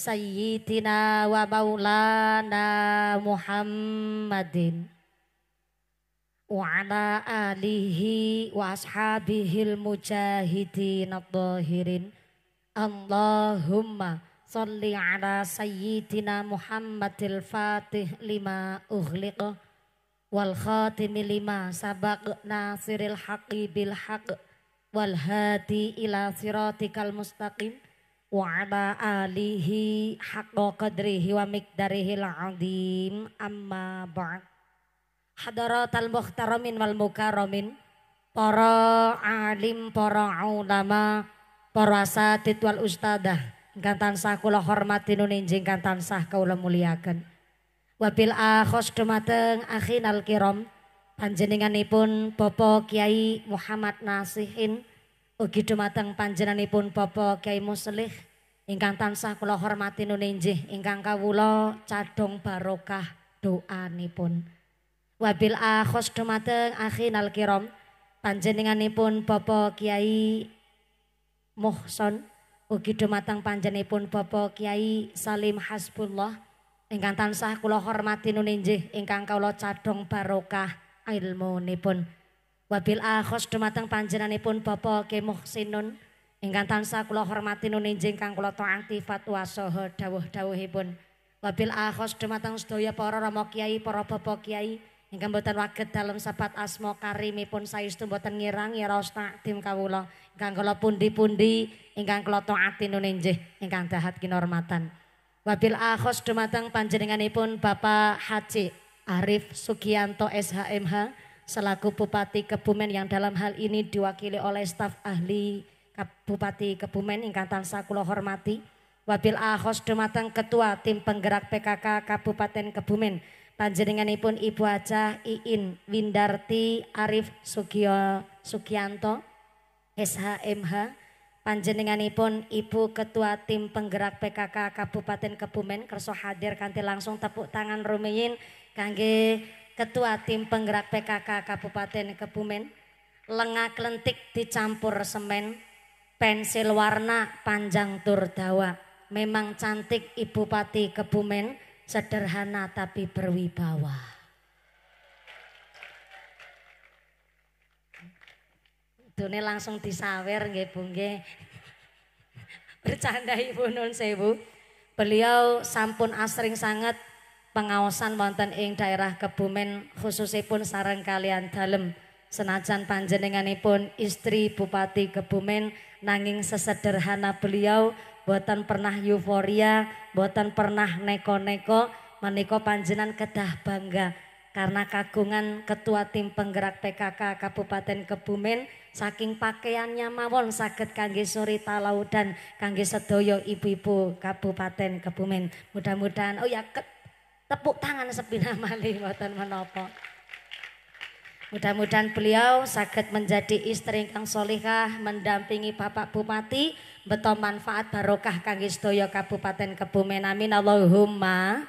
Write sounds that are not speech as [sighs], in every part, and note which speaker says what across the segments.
Speaker 1: Sayyidina wa maulana Muhammadin Wa'ala alihi wa ashabihi al-mujahidin al-dahirin Allahumma salli ala sayyidina Muhammadil fatih lima ughliq Wal khatimi lima sabak nasiril haqi bil haq Wal hadi ila siratikal mustaqim wa ala alihi haqqa qadrihi wa miqdarihil azim amma ba'd hadaratal muhtaramin wal mukaramin para alim para ulama para asatid wal ustadah ingkang tansah kula hormati nun injing kang tansah kula muliaken wabil akhos dumateng akhinal kiram panjenenganipun Bapak Kiai Muhammad Nasihin ugi dumateng panjenenganipun Bapak Kiai Muslih ingkang tansah kula hormati nunjih ingkang kawula cadhong barokah nipun. Wabil akhos dumateng akhinal kiram panjenenganipun Bapak Kiai Mohson. ugi dumateng panjenenganipun Bapak Kiai Salim Hasbullah ingkang tansah kula hormati nunjih ingkang kawula cadhong barokah nipun. Wabil akhos dumateng panjenenganipun Bapak Kiai Mohsinun. Ingkang tansah kula hormati nuninjing kang kula taati fatwa saha dawuh-dawuhipun. Wabil akhos dumateng sedaya para rama kiai, para bapak kiai ingkang boten waget dalem sepat asma karimipun saestu boten ngirang ya raos takdim kawula. Ingkang kula pundi-pundi ingkang kula taati nuninjih ingkang dahat kinormatan. Wabil akhos dumateng panjenenganipun Bapak Haji Arif Sugianto SHMH selaku Bupati Kebumen yang dalam hal ini diwakili oleh staf ahli Bupati Kebumen ingkang tansah kula hormati, wabil ahos dumateng Ketua Tim Penggerak PKK Kabupaten Kebumen, panjenenganipun Ibu Acah Iin Windarti Arif Sugio Sugianto SHMH, panjenenganipun Ibu Ketua Tim Penggerak PKK Kabupaten Kebumen kersa hadir kanthi langsung tepuk tangan rumiyin kangge Ketua Tim Penggerak PKK Kabupaten Kebumen lengak kelentik dicampur semen pensil warna panjang tur dawa. Memang cantik Ibu Pati Kebumen, sederhana tapi berwibawa. Dune langsung disawer nggih Bu nggih. [laughs] Bercanda Ibu nun sewu. Beliau sampun asring sangat pengawasan wonten ing daerah Kebumen khususipun sareng kalian dalem senajan panjenenganipun istri Bupati Kebumen nanging sesederhana beliau buatan pernah euforia, buatan pernah neko-neko menika panjenan kedah bangga karena kagungan ketua tim penggerak PKK Kabupaten Kebumen saking pakaiannya mawon sakit kangge talau dan kangge sedoyo ibu-ibu Kabupaten Kebumen mudah-mudahan oh ya ke, tepuk tangan sepina maling [laughs] buatan menapa Mudah-mudahan beliau sakit menjadi istri yang solihah, mendampingi Bapak Bupati, betul manfaat barokah kang istoyo Kabupaten Kebumen. Amin Allahumma.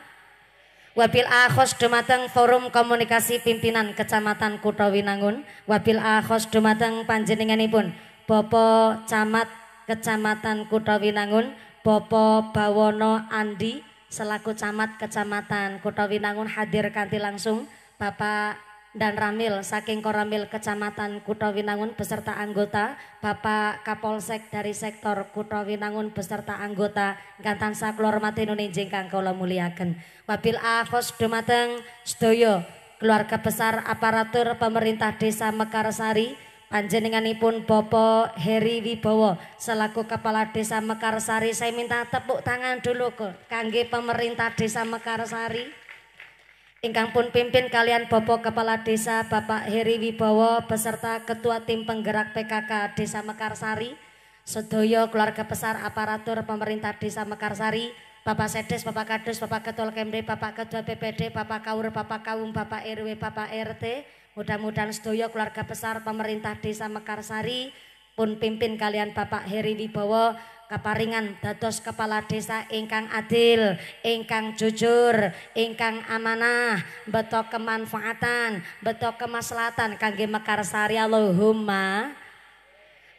Speaker 1: Wabil akhos dumateng Forum Komunikasi Pimpinan Kecamatan Kutha Winangun, wabil akhos dumateng panjenenganipun Bopo Camat Kecamatan Kutha Winangun, Bopo Bawono Andi selaku Camat Kecamatan Kutha Winangun hadir kanti langsung Bapak dan Ramil saking Koramil Kecamatan Kutha Winangun beserta anggota Bapak Kapolsek dari sektor Kutha Winangun beserta anggota Gantan Saklor Mati Nunenjing kang Muliakan muliaken. Wabil afos dumateng Stoyo keluarga besar aparatur pemerintah Desa Mekarsari panjenenganipun Bopo Heri Wibowo selaku Kepala Desa Mekarsari saya minta tepuk tangan dulu kangge pemerintah Desa Mekarsari. Ingkang pun pimpin kalian Bapak Kepala Desa Bapak Heri Wibowo beserta Ketua Tim Penggerak PKK Desa Mekarsari, Sedoyo keluarga besar aparatur pemerintah Desa Mekarsari, Bapak Sedes, Bapak Kadus, Bapak Ketua Kemde, Bapak Ketua PPD, Bapak Kaur, Bapak Kaum, Bapak RW, Bapak RT, mudah-mudahan sedoyo keluarga besar pemerintah Desa Mekarsari, pun pimpin kalian Bapak Heri Wibowo Keparingan, dados kepala desa ingkang adil, ingkang jujur, ingkang amanah, betok kemanfaatan, beto kemaslahatan kangge mekarsari Allahumma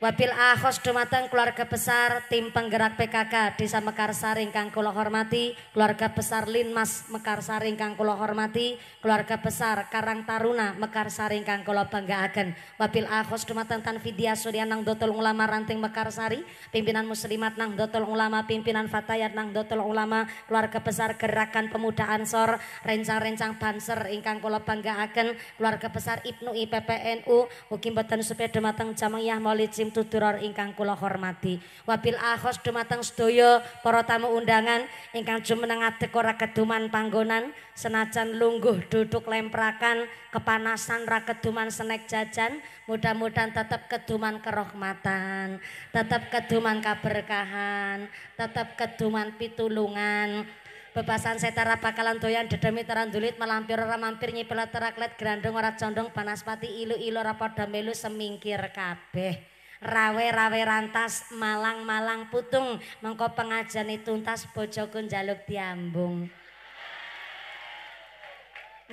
Speaker 1: Wabil ahos dumateng keluarga besar tim penggerak PKK Desa Mekarsari ingkang kula hormati, keluarga besar Linmas Mekarsari ingkang kula hormati, keluarga besar Karang Taruna Mekarsari ingkang kula banggaaken. Wabil ahos dumateng Tanfidia Suryanang Dotol Ulama Ranting Mekarsari, pimpinan Muslimat Nang Dotol Ulama, pimpinan Fatayat Nang Dotol Ulama, keluarga besar Gerakan Pemuda Ansor, rencang-rencang Banser ingkang kula banggaaken, keluarga besar Ibnu IPPNU, Hukim mboten sepeda dumateng Jamiah Maulid tuturor ingkang kula hormati. Wabil Ahos dumateng sedaya para tamu undangan ingkang jumeneng adek ora keduman panggonan senajan lungguh duduk lemprakan kepanasan ra keduman senek jajan, mudah-mudahan tetap keduman kerohmatan, tetap keduman kaberkahan, tetap keduman pitulungan. bebasan setara bakalan doyan dedemi terandulit melampir ora mampir nyipelat teraklet grandeng ora condong pati ilu-ilu rapor damelu semingkir kabeh rawe rawe rantas malang malang putung mengko pengajani tuntas bojoku njaluk diambung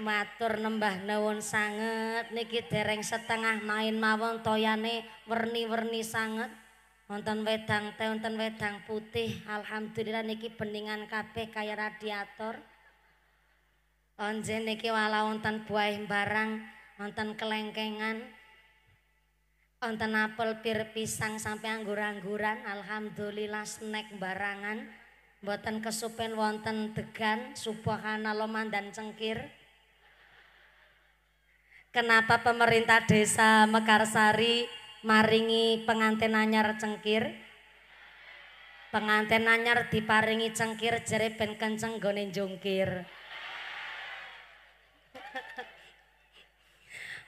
Speaker 1: matur nembah nawon sanget niki dereng setengah main mawon toyane werni-werni sanget wonten wedang teh wonten wedang putih alhamdulillah niki beningan kabeh kaya radiator onjen niki wala wonten buah barang wonten kelengkengan Onten apel pir pisang sampai anggur-angguran, alhamdulillah snack barangan. buatan kesupen wonten degan, subhanallah dan cengkir. Kenapa pemerintah desa Mekarsari maringi pengantin anyar cengkir? Pengantin anyar diparingi cengkir jere kenceng gonin jungkir.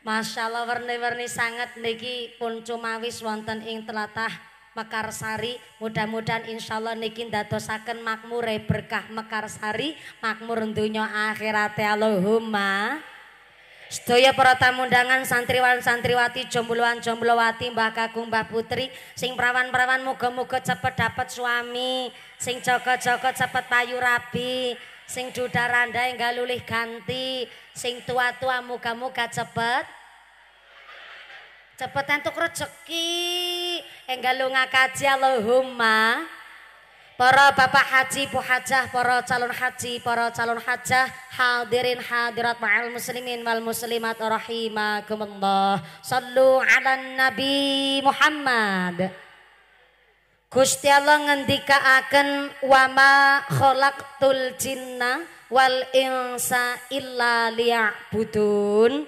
Speaker 1: Masya Allah warni-warni sangat niki pun cuma wis wonten ing telatah Mekarsari mudah-mudahan insya Allah niki ndadosaken makmure berkah Mekarsari makmur dunya akhirat Allahumma Sedaya para tamu undangan santriwan santriwati jombloan jomblowati Mbah Kakung Mbah Putri sing prawan-prawan moga-moga cepet dapat suami sing joko-joko cepet payu rabi sing duda randa enggak lulih ganti Sing tua-tua muga-muga cepet. Cepet entuk rezeki. lu ngakaji Allahumma. Para bapak haji, bu hajah, para calon haji, para calon hajah, hadirin hadirat ma'al muslimin wal muslimat rahimakumullah. Sallu ala nabi Muhammad. Gusti Allah akan wama kholaktul jinnah wal insa illa liya'budun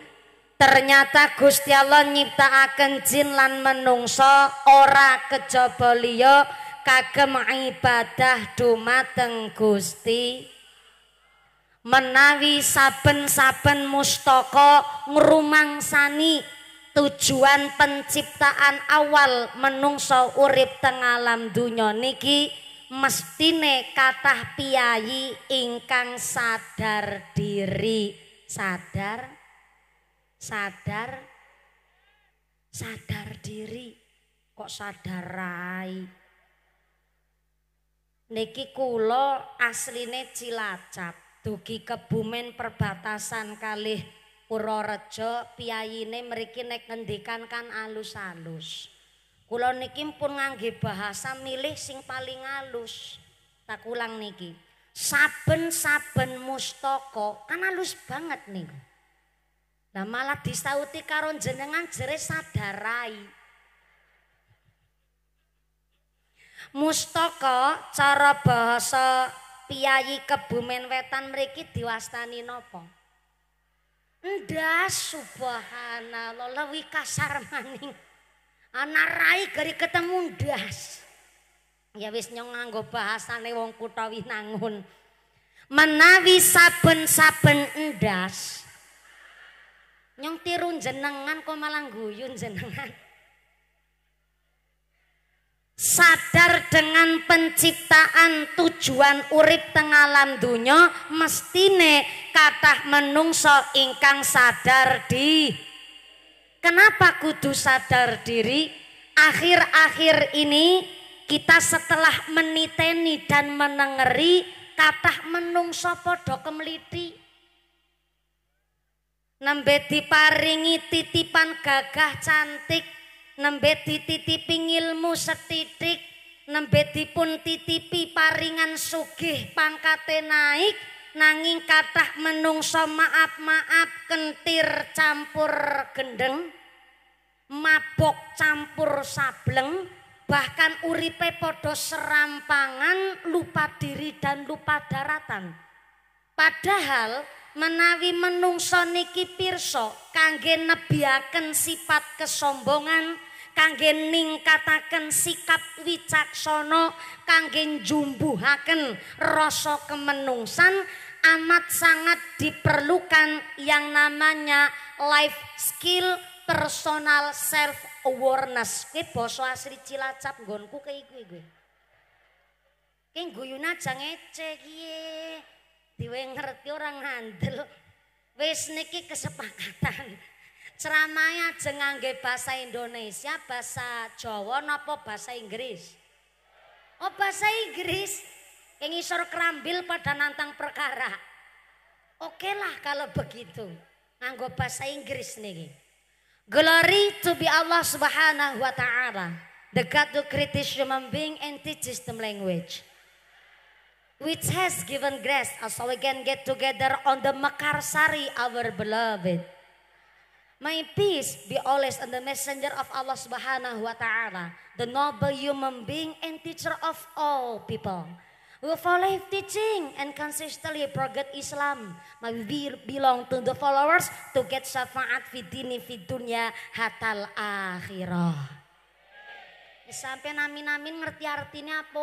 Speaker 1: ternyata Gusti Allah nyiptaaken jin lan menungso ora kejaba liya kagem ibadah dumateng Gusti menawi saben-saben mustaka ngrumangsani tujuan penciptaan awal menungso urip teng alam dunya niki mestine katah piyayi ingkang sadar diri sadar sadar sadar diri kok sadarai niki kula asline Cilacap dugi Kebumen perbatasan kalih Purworejo piyayine mriki nek ngendikan kan alus-alus Kula niki pun ngangge bahasa milih sing paling halus. Tak kulang niki. Saben-saben mustaka kan halus banget niku. Lah malah disauti karo jenengan jere sadarai. Mustaka cara bahasa piyayi kebumen wetan mriki diwastani napa? Ndas subhanallah lewi kasar maning. anak rai gari ketemu das ya wis nganggo bahasane wong kutha winangun menawi saben-saben endas nyong tirun jenengan kok malah guyun jenengan sadar dengan penciptaan tujuan urip teng alam dunya mestine kathah menungsa ingkang sadar di Kenapa kudu sadar diri? Akhir-akhir ini kita setelah meniteni dan menengeri kata menungso podo kemeliti. Nembe diparingi titipan gagah cantik, nembe dititipi ilmu setitik, nembe dipun titipi paringan sugih pangkate naik, nanging kathah menungso maaf-maaf kentir campur gendeng mabok campur sableng bahkan uripe podo serampangan lupa diri dan lupa daratan padahal menawi menungso niki pirsa kangge nebiaken sifat kesombongan kangge ningkataken sikap wicaksana kangge njumbuhaken rasa kemenungsan amat sangat diperlukan yang namanya life skill personal self awareness kuwi basa asli cilacap nggonku kaya iki kuwi iki guyuna jange cekiye diwe ngerti orang handel wis niki kesepakatan Ceramahnya jangan ngangge bahasa Indonesia, bahasa Jawa nopo bahasa Inggris? Oh bahasa Inggris. Yang isor kerambil pada nantang perkara. Oke lah kalau begitu. Nganggo bahasa Inggris nih. Glory to be Allah subhanahu wa ta'ala. The God who created human being and teaches them language. Which has given grace as we can get together on the Makarsari our beloved. May peace be always on the messenger of Allah subhanahu wa ta'ala, the noble human being and teacher of all people. We follow his teaching and consistently forget Islam. May we belong to the followers to get syafaat fi dini fi dunya hatal akhirah. Ya, Sampai namin-namin ngerti artinya apa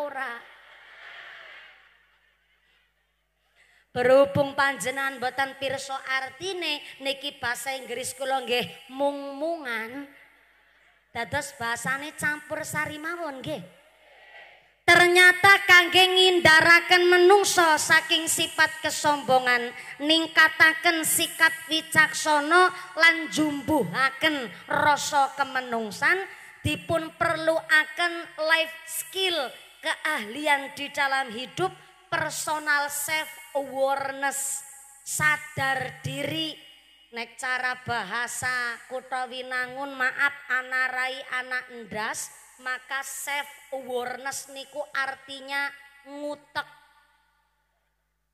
Speaker 1: Berhubung panjenan buatan pirso artine niki bahasa Inggris kula nggih mungmungan. Dados bahasane campur sarimawon, nggih. Ternyata kangge ngindaraken menungso saking sifat kesombongan ningkataken sikap wicaksana lan jumbuhaken rasa kemenungsan dipun perluaken life skill keahlian di dalam hidup personal self awareness sadar diri nek cara bahasa kota Winangun maaf rai anak endas maka self awareness niku artinya ngutek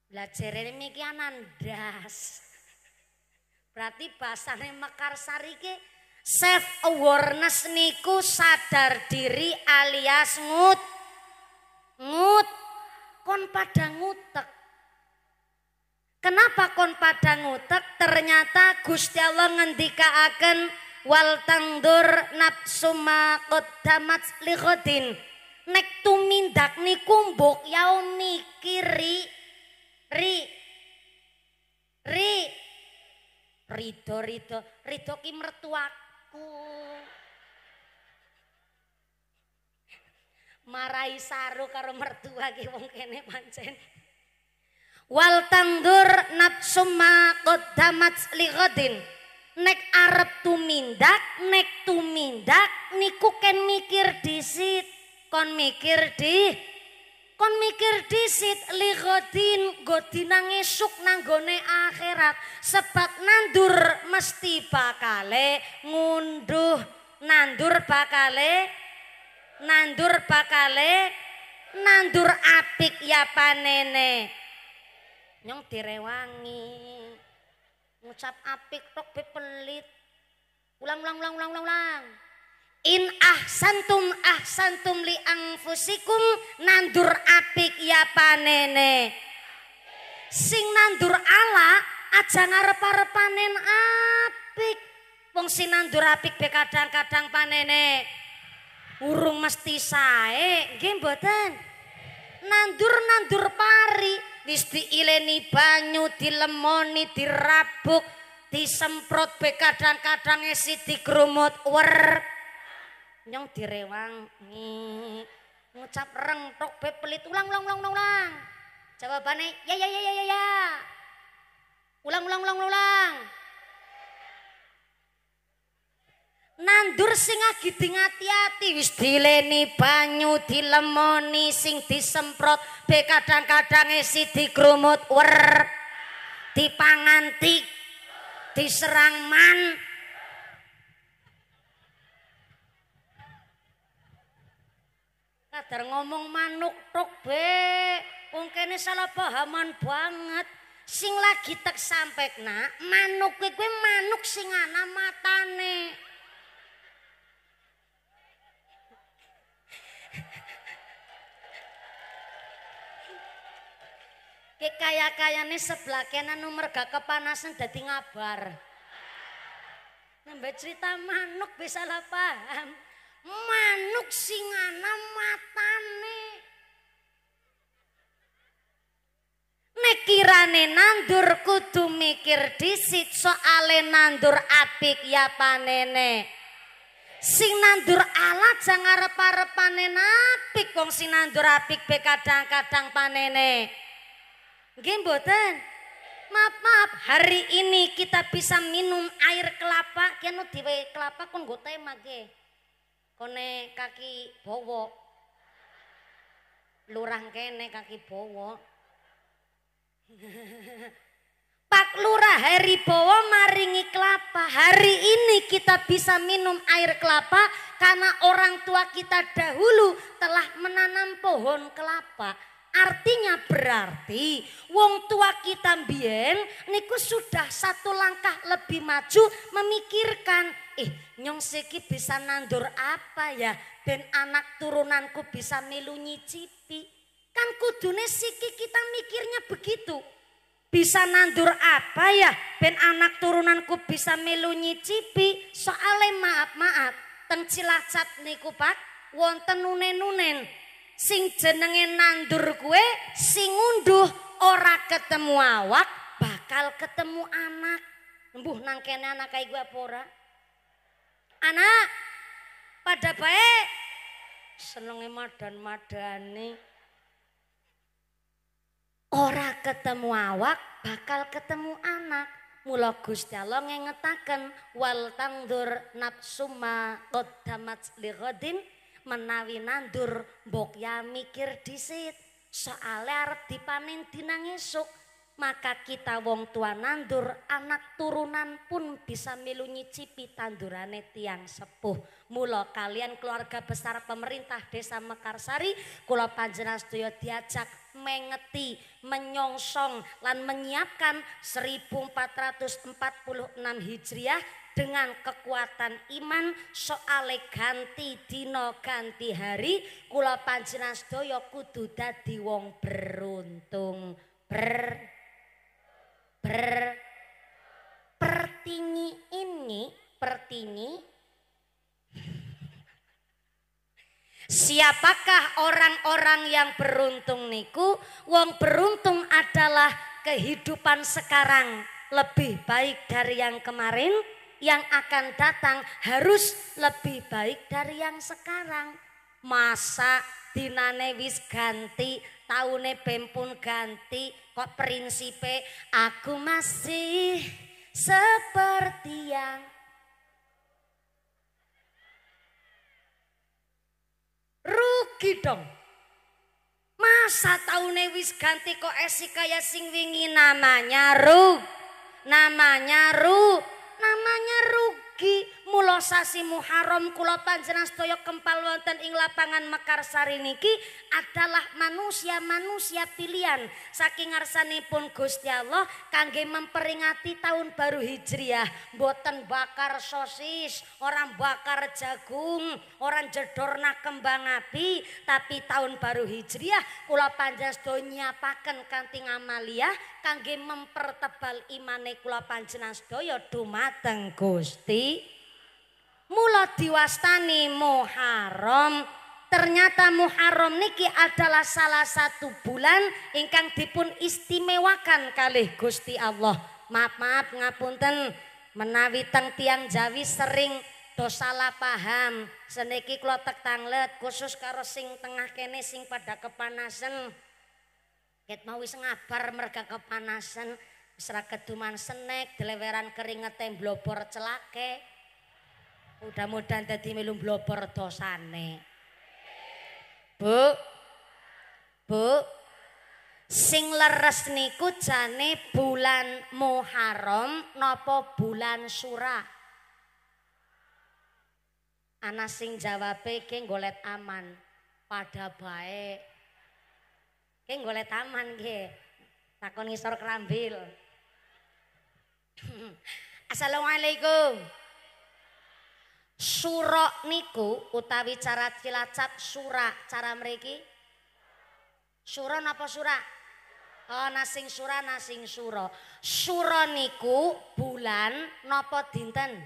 Speaker 1: belajar ini iki anandas berarti bahasanya mekar sarike self awareness niku sadar diri alias ngut ngut kon pada ngutek. Kenapa kon pada ngutek? Ternyata Gusti Allah akan wal tangdur nafsuma qaddamat lighadin. Nek tumindak niku mbok ya mikiri ri ri rido rido rido ki mertuaku. marai saru karo mertua ki wong kene pancen wal tandur nafsumma qaddamat li nek arep tumindak nek tumindak niku ken mikir disit kon mikir di kon mikir disit li ghadin godina ngesuk nanggone akhirat sebab nandur mesti bakale ngunduh nandur bakale nandur bakale nandur apik ya panene nyong direwangi ngucap apik tok pelit ulang ulang ulang ulang ulang in ahsantum ahsantum li anfusikum nandur apik ya panene sing nandur ala aja ngarepare panen apik wong sing nandur apik be kadang-kadang panene Urung mesti sae, nggih mboten. Nandur-nandur pari, wis diileni banyu, dilemoni, dirabuk, disemprot be kadang-kadang esi digrumut wer. Nyong direwang, ngucap rengtok, tok be pelit ulang ulang ulang ulang. Jawabane ya ya ya ya ya. Ulang ulang ulang ulang. ulang. Nandur sing agi ati-ati wis dileni banyu dilemoni sing disemprot be kadang-kadang isi krumut wer dipanganti diserang man Kadar ngomong manuk tuk be wong kene salah pahaman banget sing lagi tek sampek manuk manuk kuwi manuk sing ana matane Kek kaya kaya ini sebelah kena nomor gak kepanasan jadi ngabar nambah cerita manuk bisa lah paham manuk singana matane Nek mikirane nandur kudu mikir disit soale nandur apik ya panene sing nandur alat jangan repa-repa panene apik wong sing nandur apik be kadang-kadang panene Begini boten. Maaf, maaf. Hari ini kita bisa minum air kelapa. di diwe kelapa kon tema ge. Kone kaki bowo. Lurah kene kaki bowo. [laughs] Pak Lurah Heri Bowo maringi kelapa. Hari ini kita bisa minum air kelapa karena orang tua kita dahulu telah menanam pohon kelapa. Artinya berarti wong tua kita mbien niku sudah satu langkah lebih maju memikirkan eh nyong siki bisa nandur apa ya dan anak turunanku bisa melu nyicipi. Kan kudune siki kita mikirnya begitu. Bisa nandur apa ya ben anak turunanku bisa melu nyicipi. Soale maaf-maaf teng cilacat niku Pak wonten nunen-nunen sing jenenge nandur kue sing ngunduh ora ketemu awak bakal ketemu anak embuh nang kene anak kaya gue apa anak pada baik senenge madan-madani ora ketemu awak bakal ketemu anak mula Gusti Allah ngengetaken wal tandur nafsuma qaddamat li ghadin menawi nandur mbok ya mikir disit soale arep dipanen dinang esuk maka kita wong tua nandur anak turunan pun bisa melu nyicipi tandurane tiang sepuh mula kalian keluarga besar pemerintah desa Mekarsari kula panjenengan sedaya diajak mengeti menyongsong lan menyiapkan 1446 Hijriah dengan kekuatan iman soale ganti dino ganti hari kula panjenengan sedaya kudu dadi wong beruntung ber ber pertingi ini pertingi Siapakah orang-orang yang beruntung niku? Wong beruntung adalah kehidupan sekarang lebih baik dari yang kemarin yang akan datang harus lebih baik dari yang sekarang. Masa dinane wis ganti, taune bem pun ganti, kok prinsipe aku masih seperti yang rugi dong. Masa taune wis ganti kok esi kaya sing namanya ru. Namanya ru namanya rugi mula sasi Muharram kula panjenengan sedaya kempal wonten ing lapangan Mekarsari niki adalah manusia-manusia pilihan saking ngarsanipun Gusti Allah kangge memperingati tahun baru Hijriah mboten bakar sosis orang bakar jagung orang jedorna kembang api tapi tahun baru Hijriah kula panjenengan sedaya nyiapaken kanthi ngamalia kangge mempertebal imane kula panjenengan sedaya dumateng Gusti mula diwastani Muharram. Ternyata Muharram niki adalah salah satu bulan ingkang dipun istimewakan kalih Gusti Allah. Maaf maaf ngapunten menawi teng tiang Jawi sering dosa paham. Seniki klotek tanglet khusus karo sing tengah kene sing pada kepanasan. Ket mau wis ngabar merga kepanasan, wis ra keduman senek, deleweran keringet temblobor celake. celake. mudah-mudahan tadi melu blopor dosane. Bu, bu, sing leres niku jane bulan Muharram nopo bulan Sura. Ana sing jawab ki golet aman pada baik. Ki golet aman ki. Takon ngisor kerambil. [laughs] Assalamualaikum. sura niku utawi cara cilacap sura cara mereka sura napa sura? Oh nasing sura nasing sura sura niku bulan napa dinten?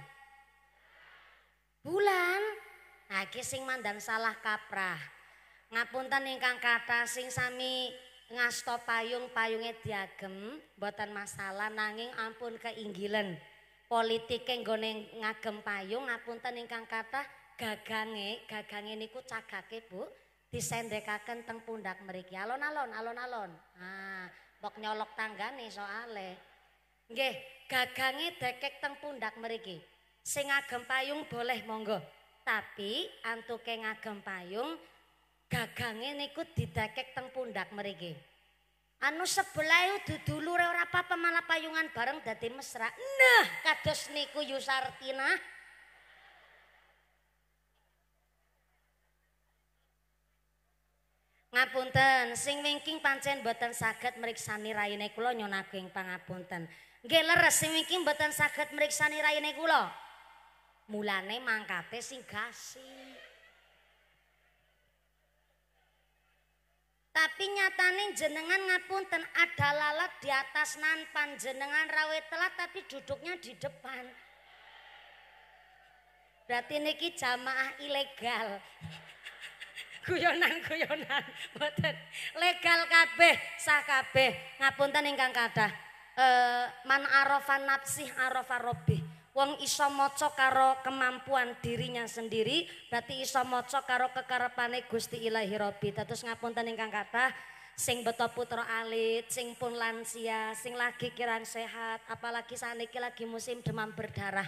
Speaker 1: Bulan Nah sing mandan salah kaprah Ngapunten ingkang kata sing sami ngasto payung payungnya diagem buatan masalah nanging ampun keinggilen politike nggone ngagem payung ngapunten ingkang kathah gagange gagange niku cagake Bu disendhekaken teng pundak mriki alon-alon alon-alon ah mbok nyolok tanggane soale nggih gagange dekek teng pundak mriki sing ngagem payung boleh monggo tapi antuke ngagem payung gagange niku didekek teng pundak mriki anu sebelah itu dudulur ora apa pemala payungan bareng dadi mesra nah kados niku yusartina ngapunten sing wingking pancen boten saged meriksani raine kula nyon ageng pangapunten nggih leres sing wingking boten saged meriksani raine kula mulane mangkate sing gasih Tapi nyatane jenengan ngapunten ada lalat di atas nampan jenengan rawet telat tapi duduknya di depan. Berarti niki jamaah ilegal. [laughs] Guyonan-guyonan boten. Legal kabeh, sah kabeh. Ngapunten ingkang kathah. Eh, man arafan nafsih arafa rabbih. Wong iso maca karo kemampuan dirinya sendiri, berarti iso maca karo kekarepane Gusti Ilahi Rabbi. Terus ngapunten ingkang kathah sing beto putra alit, sing pun lansia, sing lagi kirang sehat, apalagi saniki lagi musim demam berdarah.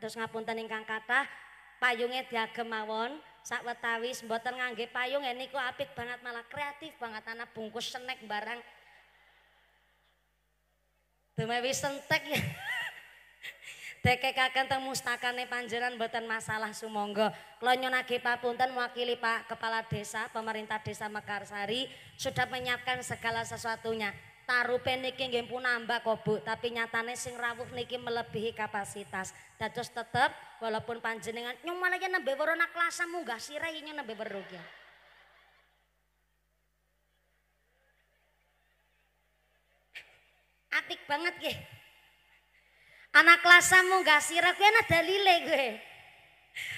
Speaker 1: Terus ngapunten ingkang kathah payunge diagem mawon, sak wetawis mboten ngangge payung ya niku apik banget malah kreatif banget ana bungkus snack barang. Demewi sentek ya. [laughs] dekekaken teng mustakane panjenengan mboten masalah sumangga. Kula nyunake papunten mewakili Pak Kepala Desa Pemerintah Desa Mekarsari sudah menyiapkan segala sesuatunya. Tarupe niki nggih punambah kok Bu, tapi nyatane sing rawuh niki melebihi kapasitas. Dados tetep walaupun panjenengan nyumalake nembe werna klasa munggah sirah yen nembe weruh Atik banget nggih. Anak klasamu gak sirah gue ada dalile gue.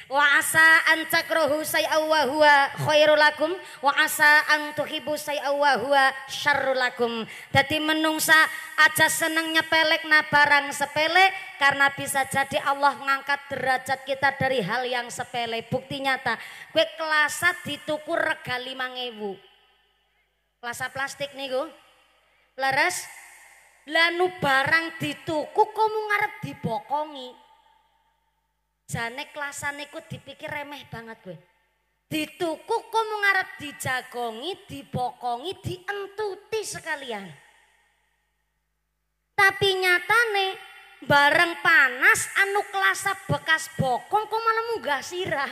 Speaker 1: Wa asa an takrahu say wa huwa khairul lakum wa asa an tuhibu say wa huwa syarrul lakum. jadi menungsa aja seneng nyepelek na barang sepele karena bisa jadi Allah ngangkat derajat kita dari hal yang sepele. Bukti nyata, gue kelasa ditukur rega 5000. Kelasa plastik nih gue. Leres lanu barang dituku kamu ngarep dibokongi jane kelasane ku dipikir remeh banget gue dituku kamu ngarep dijagongi dibokongi dientuti sekalian tapi nyatane bareng panas anu kelasa bekas bokong kok malah munggah sirah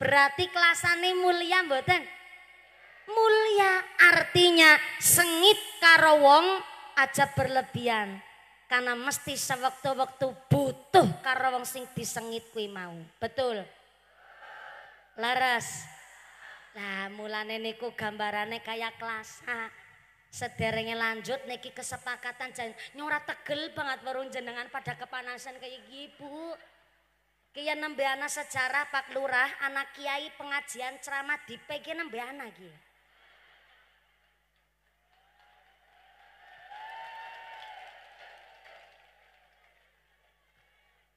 Speaker 1: berarti kelasane mulia mboten mulia artinya sengit karo wong aja berlebihan karena mesti sewaktu-waktu butuh karo wong sing disengit kuwi mau betul laras lah mulane niku gambarane kayak kelasa sederenge lanjut niki kesepakatan jan nyora tegel banget warung jenengan pada kepanasan kayak gipu. Kaya nembe ana sejarah Pak Lurah, anak kiai pengajian ceramah di PG nembe ana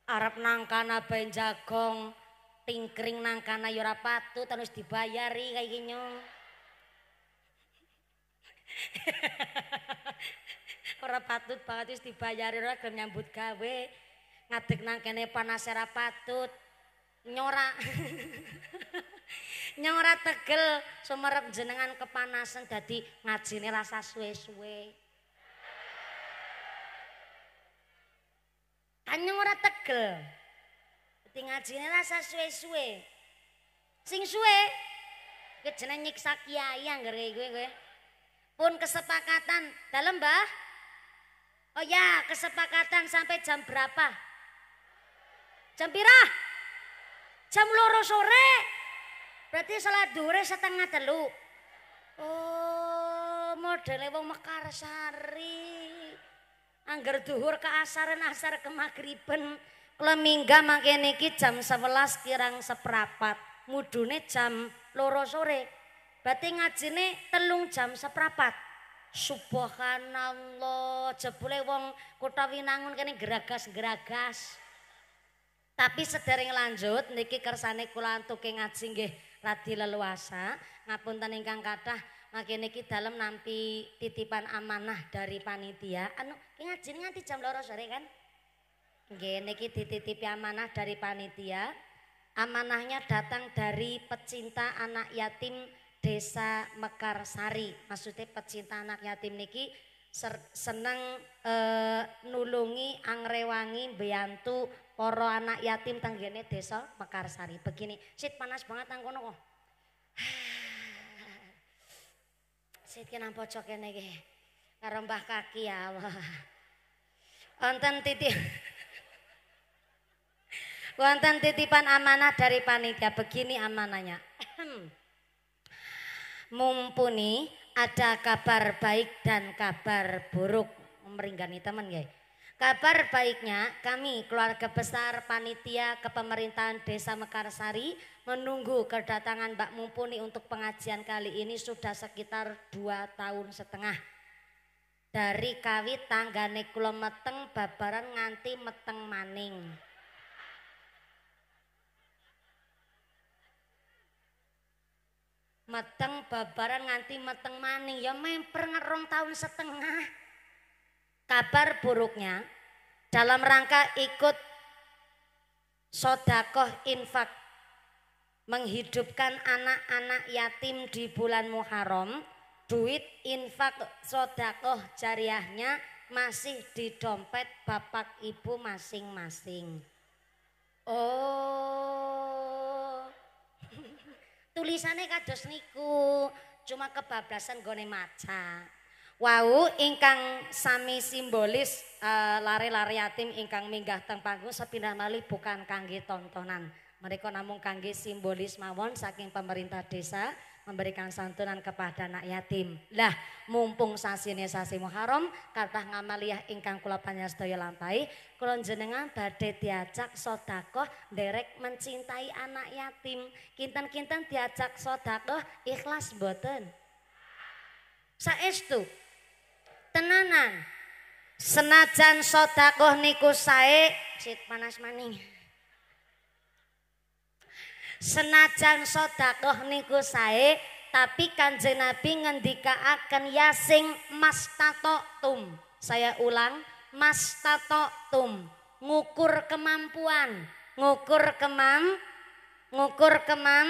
Speaker 1: arep nangkana ben jagong tingkring nangkana yo ora patut terus dibayari kayak gini [laughs] ora patut banget terus dibayari ora gelem nyambut gawe ngadeg nang kene panas ora patut nyora [laughs] nyora tegel sumerep jenengan kepanasan dadi ngajine rasa suwe-suwe Anyung ora tegel. Dadi ngajine rasa suwe-suwe. Sing suwe ke jeneng nyiksa kiai anggere kowe kowe. Pun kesepakatan dalem, Mbah. Oh ya, kesepakatan sampai jam berapa? Jam pira? Jam loro sore. Berarti salat duhur setengah telu. Oh, modele wong Mekarsari. sari. Angger duhur ke asaran asar ke magriben. Kleminga mangke niki jam 11 kirang seprapat. Mudune jam loro sore. Berarti ngajine telung jam seprapat. Subhanallah, jebule wong kota Winangun kene geragas-geragas. Tapi sedering lanjut niki kersane kula antuke ngaji nggih radi leluasa. Ngapunten ingkang kathah, makene dalam nampi titipan amanah dari panitia. Anu ngaji nganti jam loro sore kan? gini niki dititipi amanah dari panitia. Amanahnya datang dari pecinta anak yatim Desa Mekarsari. Maksudnya pecinta anak yatim niki seneng e, nulungi angrewangi beyantu poro anak yatim tanggene Desa Mekarsari. Begini, sit panas banget nang kok. [sighs] Sit nang pojok kene iki. Karo mbah kaki ya Allah. Wonten titip [laughs] Wonten titipan amanah dari panitia begini amanahnya. [clears throat] Mumpuni ada kabar baik dan kabar buruk. Meringani teman ya. Kabar baiknya kami keluarga besar panitia kepemerintahan Desa Mekarsari menunggu kedatangan Mbak Mumpuni untuk pengajian kali ini sudah sekitar dua tahun setengah. Dari kawit tanggane kula meteng babaran nganti meteng maning. Meteng babaran nganti meteng maning ya memper ngerong tahun setengah kabar buruknya dalam rangka ikut sodakoh infak menghidupkan anak-anak yatim di bulan Muharram duit infak sodakoh jariahnya masih di dompet bapak ibu masing-masing oh [laughs] tulisannya kados niku cuma kebablasan gone maca Wau ingkang sami simbolis eh, lari-lari uh, yatim ingkang minggah teng panggung sepindah malih bukan kangge tontonan. Mereka namun kangge simbolis mawon saking pemerintah desa memberikan santunan kepada anak yatim. Lah, mumpung sasine sasi Muharram kathah ngamaliah ingkang kula panjastaya lampahi, kula jenengan badhe diajak sedekah derek mencintai anak yatim. Kinten-kinten diajak sedekah ikhlas boten. Saestu tenanan senajan sodakoh niku sae cit panas maning senajan sodakoh niku sae tapi kanjeng Nabi akan yasing tum. Saya ulang, tum, Ngukur kemampuan, ngukur kemam, ngukur kemam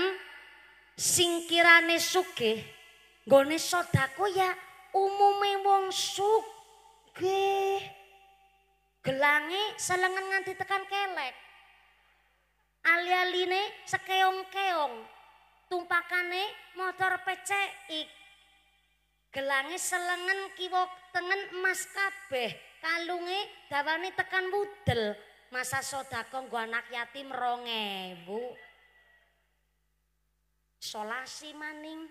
Speaker 1: singkirane sugih, gone sodako ya umume wong suke gelangi selengen nganti tekan kelek alialine sekeong keong tumpakane motor pecek gelangi selengen kiwok tengen emas kabeh kalunge dawane tekan budel masa sodako gua anak yatim ronge bu solasi maning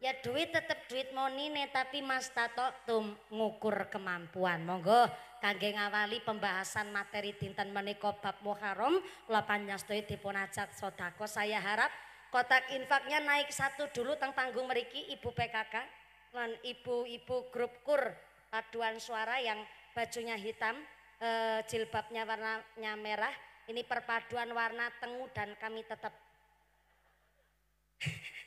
Speaker 1: Ya duit tetep duit monine tapi Mas Tato tum ngukur kemampuan. Monggo kangge ngawali pembahasan materi tinta meniko bab Muharram kula panjastui dipun ajak sodako saya harap kotak infaknya naik satu dulu tang panggung meriki Ibu PKK dan ibu-ibu grup kur paduan suara yang bajunya hitam e, jilbabnya warnanya merah ini perpaduan warna tengu dan kami tetap [laughs]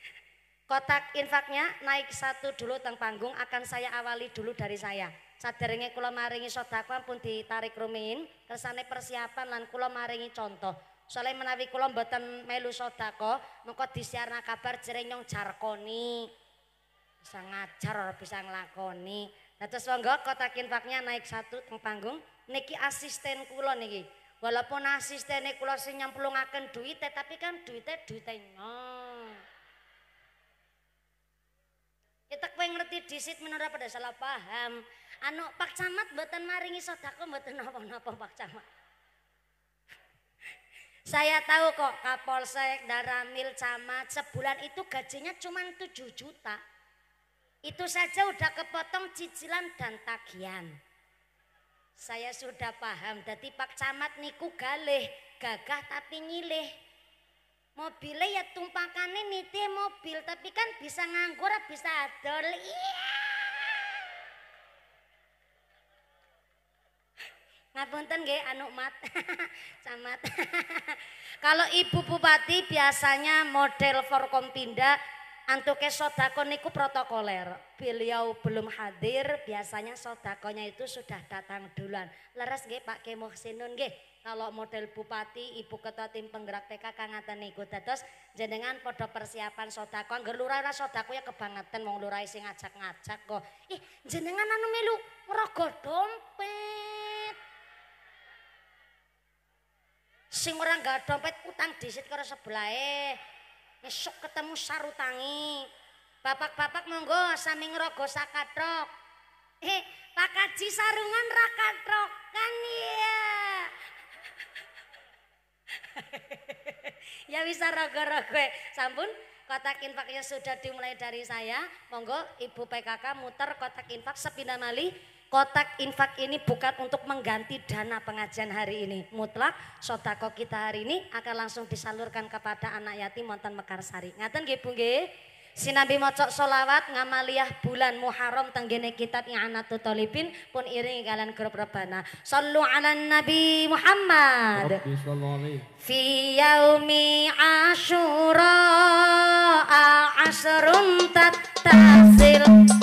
Speaker 1: kotak infaknya naik satu dulu Teng panggung akan saya awali dulu dari saya sadaringnya kula maringi sodakwa Ampun ditarik rumin kesannya persiapan lan kula maringi contoh soalnya menawi kula mboten melu sodako mengkot disiar kabar jerenyong jarkoni bisa ngajar bisa ngelakoni nah terus monggo kotak infaknya naik satu teng panggung niki asisten kula niki walaupun asistennya kula sing nyemplungaken duit tapi kan duitnya duitnya nyong Kita kue ngerti disit menurut pada salah paham. Anu Pak Camat buatan maringi sodako buatan napa-napa Pak Camat. [laughs] Saya tahu kok Kapolsek, Daramil, Camat sebulan itu gajinya cuma 7 juta. Itu saja udah kepotong cicilan dan tagihan. Saya sudah paham, jadi Pak Camat niku galih, gagah tapi ngilih mobilnya ya tumpakannya nite mobil tapi kan bisa nganggur bisa adol iya ngapunten nggih anu mat [laughs] camat [laughs] kalau ibu bupati biasanya model pindah antuke sodako niku protokoler beliau belum hadir biasanya sodakonya itu sudah datang duluan leres nggih Pak Kemoh Sinun nggih kalau model bupati ibu ketua tim penggerak PK kang aten niku dados jenengan podo persiapan sodako anggar lurah ora sodako ya kebangetan mau lurah isi ngajak-ngajak kok ih jenengan anu melu ngerogoh dompet sing orang gak dompet utang disit karo sebelah eh ngesuk ketemu sarutangi bapak-bapak monggo sami ngerogoh sakatrok eh pakaji sarungan rakatrok kan iya [laughs] ya bisa rogo-rogo sampun kotak infaknya sudah dimulai dari saya monggo ibu PKK muter kotak infak sepindah mali kotak infak ini bukan untuk mengganti dana pengajian hari ini mutlak sodako kita hari ini akan langsung disalurkan kepada anak yatim montan mekarsari ngaten nggih Bu nggih Nabi mocok solawat ngamaliah bulan Muharram tenggene kitab I'anatu tolipin pun iringi kalian grup rebana. Sallu ala Nabi Muhammad. Fi yaumi Ashura asrun tatasil.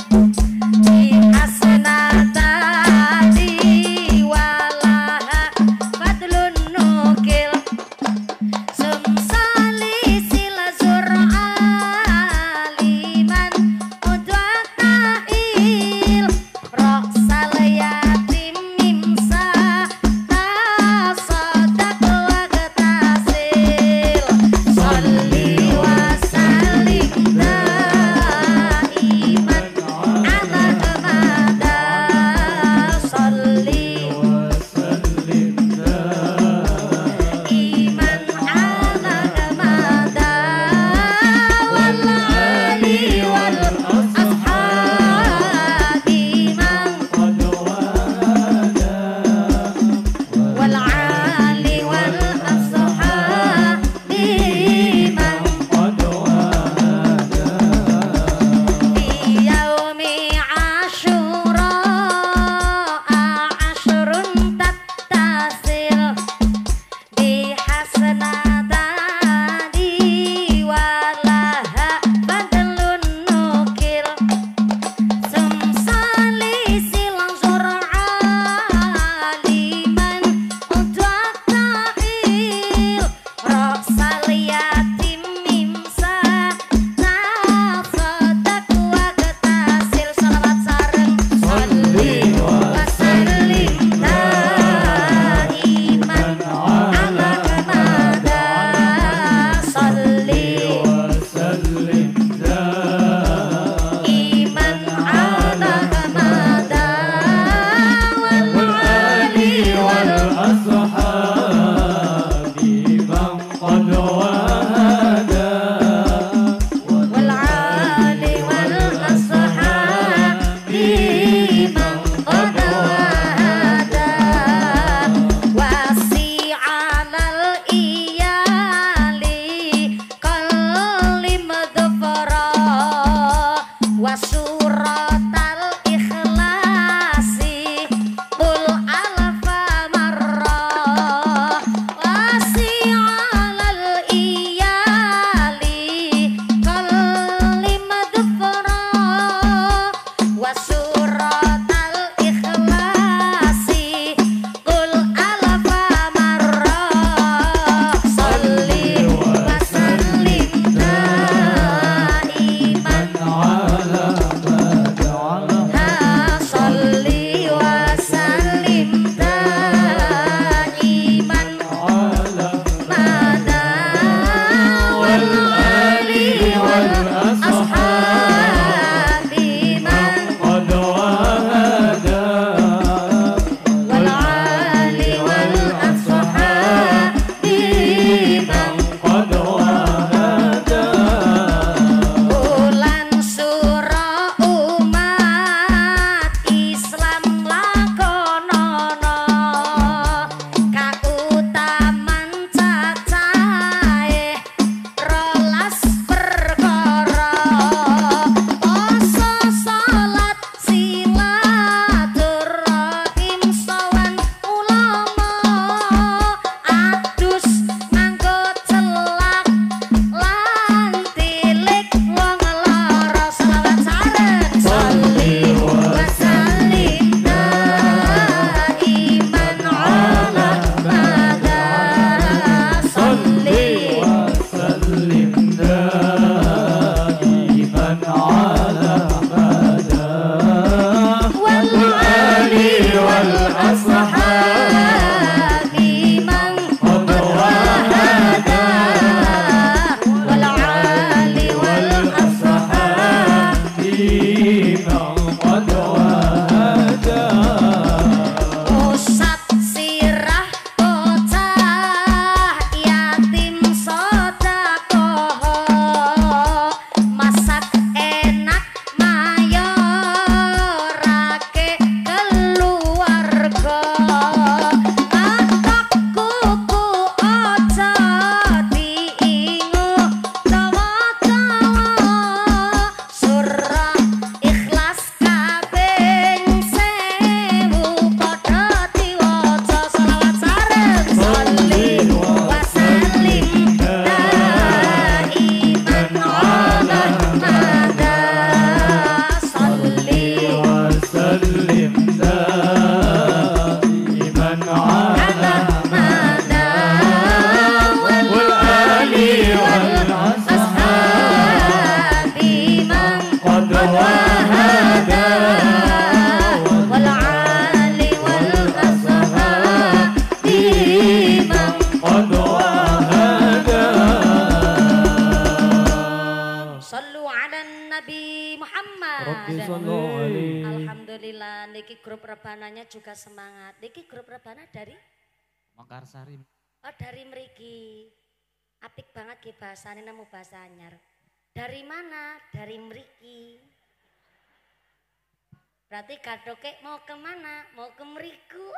Speaker 1: juga semangat. Niki grup rebana dari Mekarsari. Oh, dari Meriki. Apik banget ki bahasane nemu bahasa anyar. Dari mana? Dari Meriki. Berarti kadoke mau kemana? Mau ke Meriku.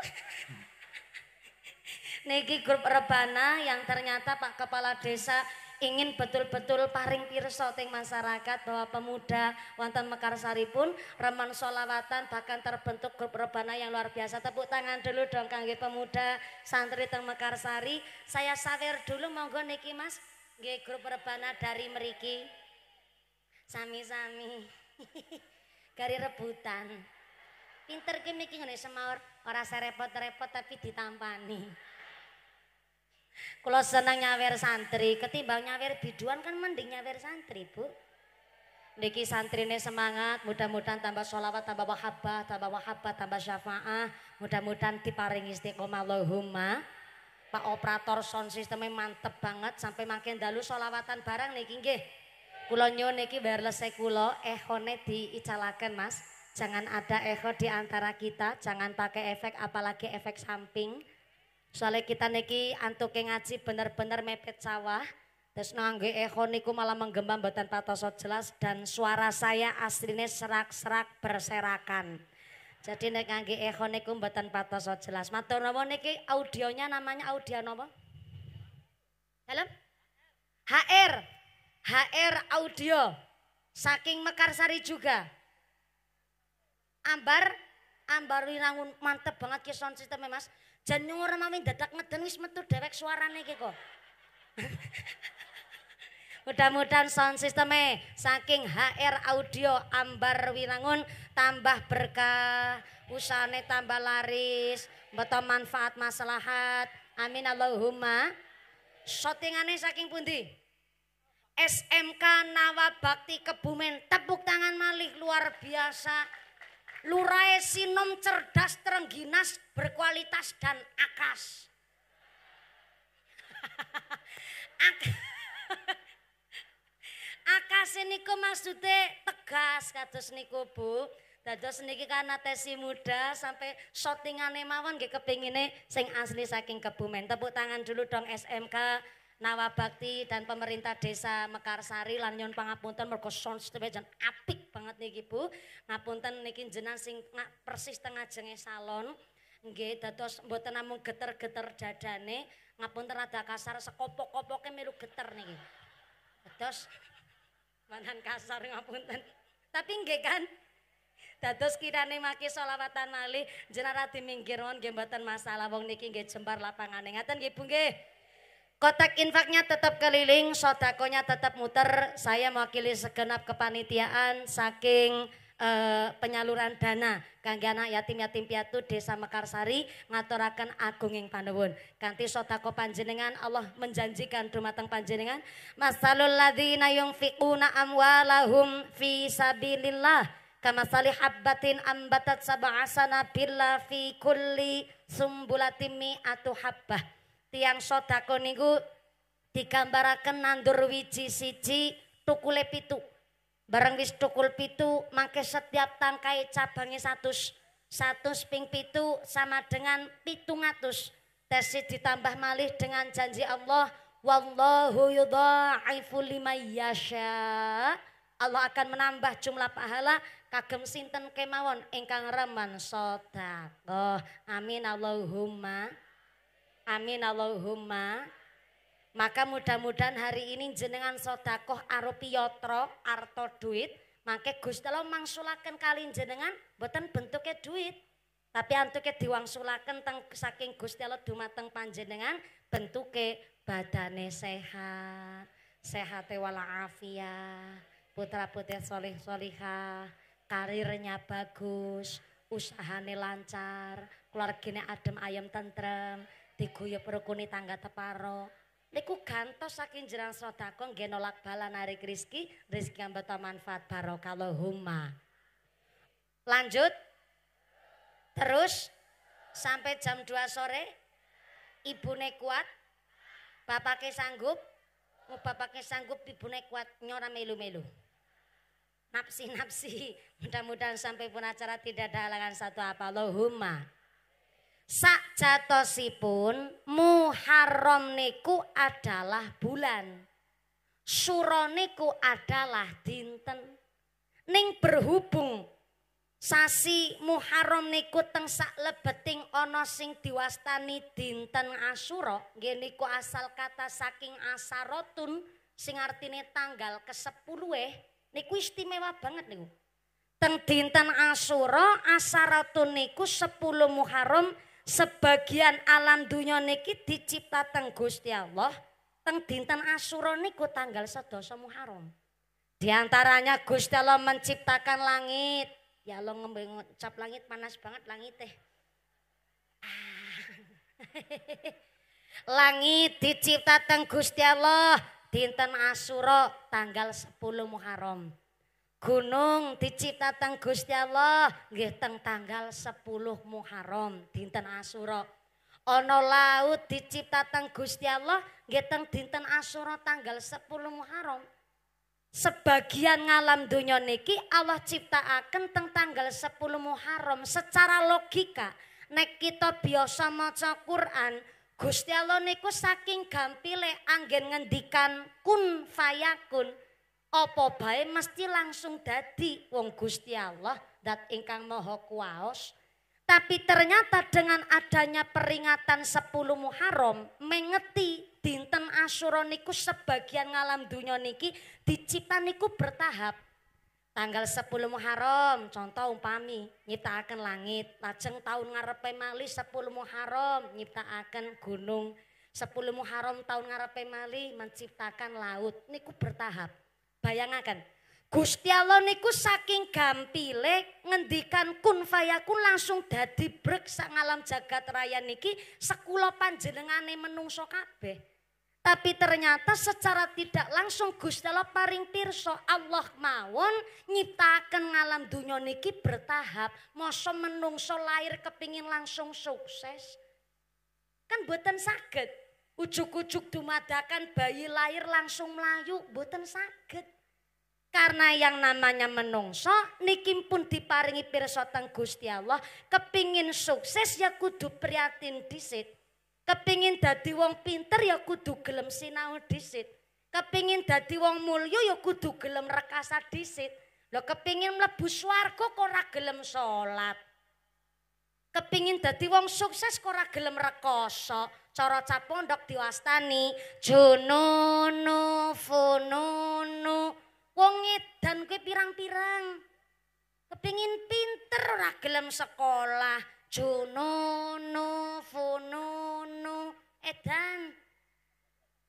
Speaker 1: [laughs] Niki grup rebana yang ternyata Pak Kepala Desa ingin betul-betul paring pirsa teng masyarakat bahwa pemuda wonten Mekarsari pun reman solawatan bahkan terbentuk grup rebana yang luar biasa. Tepuk tangan dulu dong kangge pemuda santri teng Mekarsari. Saya sawer dulu monggo niki Mas. Nggih grup rebana dari meriki. Sami-sami. [laughs] Gari rebutan. Pinter ki miki ngene semawar ora serepot-repot tapi ditampani. Kalau senang nyawer santri, ketimbang nyawer biduan kan mending nyawer santri, Bu. Niki santrine semangat, mudah-mudahan tambah sholawat, tambah wahabah, tambah wahabah, tambah syafaah. Mudah-mudahan diparingi istiqomah Allahumma. Pak operator sound sistemnya mantep banget sampai makin dalu sholawatan barang niki nggih. Kula nyuwun niki wireless eh ehone diicalakan Mas. Jangan ada echo di antara kita, jangan pakai efek apalagi efek samping. Soalnya kita niki antuke ngaji bener-bener mepet sawah. Terus nangge eho niku malah menggembang batan patoso jelas dan suara saya aslinya serak-serak berserakan. Jadi nek ngangge eho batan mboten patoso jelas. Matur nuwun niki audionya namanya audio napa? Dalam? HR. HR audio. Saking mekar sari juga. Ambar Ambar winangun mantep banget kisah sistemnya Mas. Jan nyuwun mawi dadak ngeden wis metu dhewek suarane iki kok. [laughs] Mudah-mudahan sound sisteme saking HR Audio Ambar Wirangun, tambah berkah, usahane tambah laris, mbeto manfaat maslahat. Amin Allahumma. Shotingane saking pundi? SMK Nawabakti Kebumen. Tepuk tangan malih luar biasa. Lurae sinom cerdas terengginas berkualitas dan akas. [laughs] [laughs] akas ini kok maksudnya tegas kados niku Bu. Dados sendiri karena tesi muda sampai shootingane mawon nggih ini, sing asli saking Kebumen. Tepuk tangan dulu dong SMK Nawa bakti dan pemerintah desa Mekarsari lan nyon pangapunten mergo sound jan apik banget niki Bu. Ngapunten niki jenang sing persis tengah jenge salon. Nggih dados mboten namung geter-geter dadane, ngapunten rada kasar sekopok-kopoke melu geter niki. Dados manan kasar ngapunten. Tapi nggih kan Dados kirane maki sholawatan malih jenara di minggir won nggih mboten masalah wong niki nggih jembar lapangane ngaten nggih Bu nggih. Kotak infaknya tetap keliling, sodakonya tetap muter. Saya mewakili segenap kepanitiaan saking eh, penyaluran dana kangge anak yatim-yatim piatu Desa Mekarsari agung yang panewun. Kanti sodako panjenengan Allah menjanjikan dumateng panjenengan masalul yung fi'una amwalahum fi sabilillah kamasali habbatin ambatat sab'asana billah fi kulli sumbulatimi atu habbah tiang sodako niku digambarakan nandur wiji siji tukule pitu. Bareng wis tukul pitu, mangke setiap tangkai cabangnya satu satu ping pitu sama dengan pitung atus. Tesi ditambah malih dengan janji Allah. Wallahu yudha'ifu lima yasha. Allah akan menambah jumlah pahala kagem sinten kemawon ingkang reman sodako Amin Allahumma. Amin Allahumma. Maka mudah-mudahan hari ini jenengan sodakoh yotro arto duit. Maka Gusti Allah mangsulakan kali jenengan boten bentuknya duit. Tapi antuknya diwangsulakan teng saking Gusti Allah dumateng panjenengan bentuknya badane sehat. Sehat walafiat. Putra putih solih solihah. Karirnya bagus. Usahane lancar. Keluarganya adem ayam tentrem diguyub perukuni tangga teparo niku gantos saking jerang sodako nggih nolak bala narik Rizki yang betul manfaat kalau huma. lanjut terus sampai jam 2 sore ibune kuat bapake sanggup mau bapake sanggup ibu kuat nyora melu-melu Napsi napsi. [laughs] mudah-mudahan sampai pun acara tidak ada halangan satu apa huma. Sak jatosipun Muharram niku adalah bulan. Suro niku adalah dinten. Ning berhubung sasi Muharram niku teng sak lebeting ana sing diwastani dinten Asyura, nggih niku asal kata saking asarotun sing artine tanggal ke-10 niku istimewa banget niku. Teng dinten Asyura asarotun niku 10 Muharram sebagian alam dunia niki dicipta teng Gusti Allah teng dinten Asyura niku tanggal 11 Muharram. Di antaranya Gusti Allah menciptakan langit. Ya Allah cap langit panas banget langit teh. Ah. [laughs] langit dicipta teng Gusti Allah dinten Asyura tanggal 10 Muharram gunung dicipta teng Gusti Allah nggih teng tanggal 10 Muharram dinten Asura. Ana laut dicipta teng Gusti Allah nggih teng dinten Asura tanggal 10 Muharram. Sebagian ngalam dunia niki Allah ciptaaken teng tanggal 10 Muharram secara logika nek kita biasa maca Quran Gusti Allah niku saking gampile anggen ngendikan kun fayakun apa bae mesti langsung dadi wong Gusti Allah dat ingkang Maha Kuwaos. Tapi ternyata dengan adanya peringatan 10 Muharram mengeti dinten Asyura niku sebagian ngalam dunia niki dicipta niku bertahap. Tanggal 10 Muharram, contoh umpami, nyiptakaken langit. Lajeng tahun ngarepe mali 10 Muharram nyiptakaken gunung. 10 Muharram tahun ngarepe mali menciptakan laut. Niku bertahap. Bayangkan, Gusti Allah niku saking gampile ngendikan kun fayakun langsung dadi brek sang alam jagat raya niki sekulo panjenengane menungso kabeh. Tapi ternyata secara tidak langsung Gusti Allah paring pirsa Allah mawon nyiptakan ngalam dunia niki bertahap. Masa menungso lahir kepingin langsung sukses. Kan buatan sakit. Ujuk-ujuk dumadakan bayi lahir langsung melayu buatan sakit. Karena yang namanya menungso nikim pun diparingi pirsa teng Gusti Allah, kepingin sukses ya kudu priatin disit. Kepingin dadi wong pinter ya kudu gelem sinau disit. Kepingin dadi wong mulya ya kudu gelem rekasa disit. lo kepingin mlebu swarga kok ora gelem salat. kepingin dadi wong sukses kok ora gelem rekoso. Cara capondok diwastani jununu fununu wong edan kuwi pirang-pirang kepingin pinter ora gelem sekolah jununu, fununu edan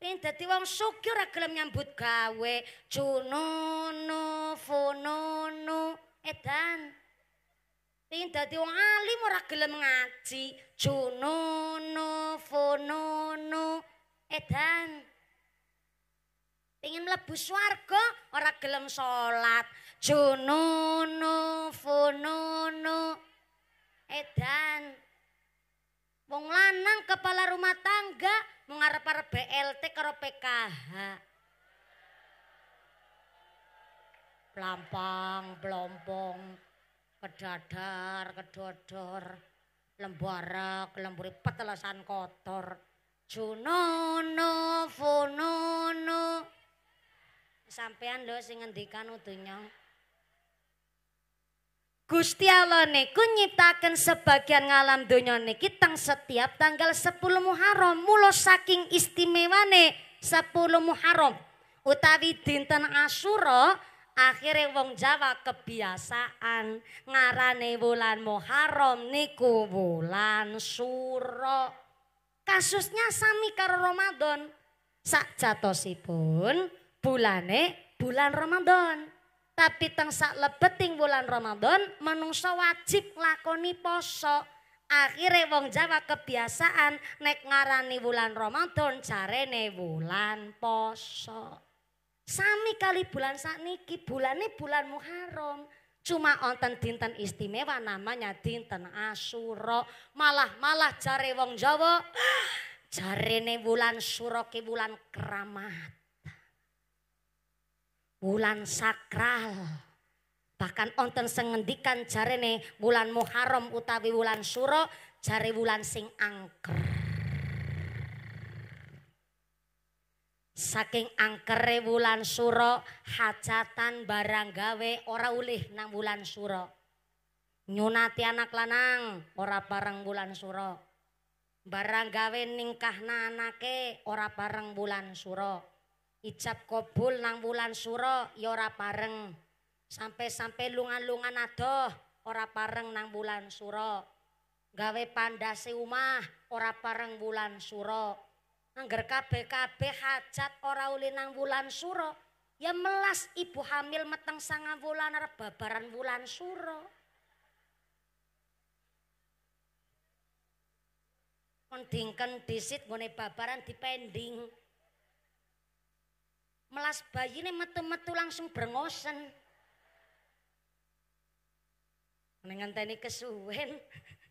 Speaker 1: pengen dadi wong sugih ora gelem nyambut gawe jununu, fununu edan pengen dadi wong alim ora gelem ngaji jununu, fununu edan Pengen mlebu swarga orang gelem sholat Jununu fununu edan. Wong lanang kepala rumah tangga mau ngarep BLT karo PKH. pelampang pelompong kedadar, kedodor, lembuara kelemburi petelasan kotor. Junono, funono sampean lho sing ngendikan udunya. Gusti Allah niku nyiptakan sebagian ngalam dunia niki tang setiap tanggal 10 Muharram mulo saking istimewane 10 Muharram utawi dinten Asyura akhirnya wong Jawa kebiasaan ngarane bulan Muharram niku bulan Suro. Kasusnya sami karo Ramadan. Sak jatosipun bulane bulan Ramadan. Tapi teng sak lebeting bulan Ramadan menungso wajib lakoni poso. Akhirnya wong Jawa kebiasaan nek ngarani bulan Ramadan carene bulan poso. Sami kali bulan saat niki bulan bulan Muharram. Cuma onten dinten istimewa namanya dinten asuro. Malah-malah jare wong Jawa, [gasps] jarene bulan Suro ke bulan keramat. bulan sakral. Bahkan onten sengendikan jare nih bulan Muharram utawi bulan Suro jare bulan sing angker. Saking angkere bulan Suro hajatan barang gawe ora ulih nang bulan Suro. Nyunati anak lanang ora bareng bulan Suro. Barang gawe ningkah nanake ora bareng bulan Suro. ijab kobul nang bulan suro yora ya pareng sampai-sampai lungan-lungan adoh ora pareng nang bulan suro gawe pandase umah ora pareng bulan suro angger kabeh-kabeh hajat ora uli nang bulan suro ya melas ibu hamil meteng sanga wulan arep babaran bulan suro kon disit ngone babaran dipending melas bayi bayine metu-metu langsung brengosen. Ning ngenteni kesuwen.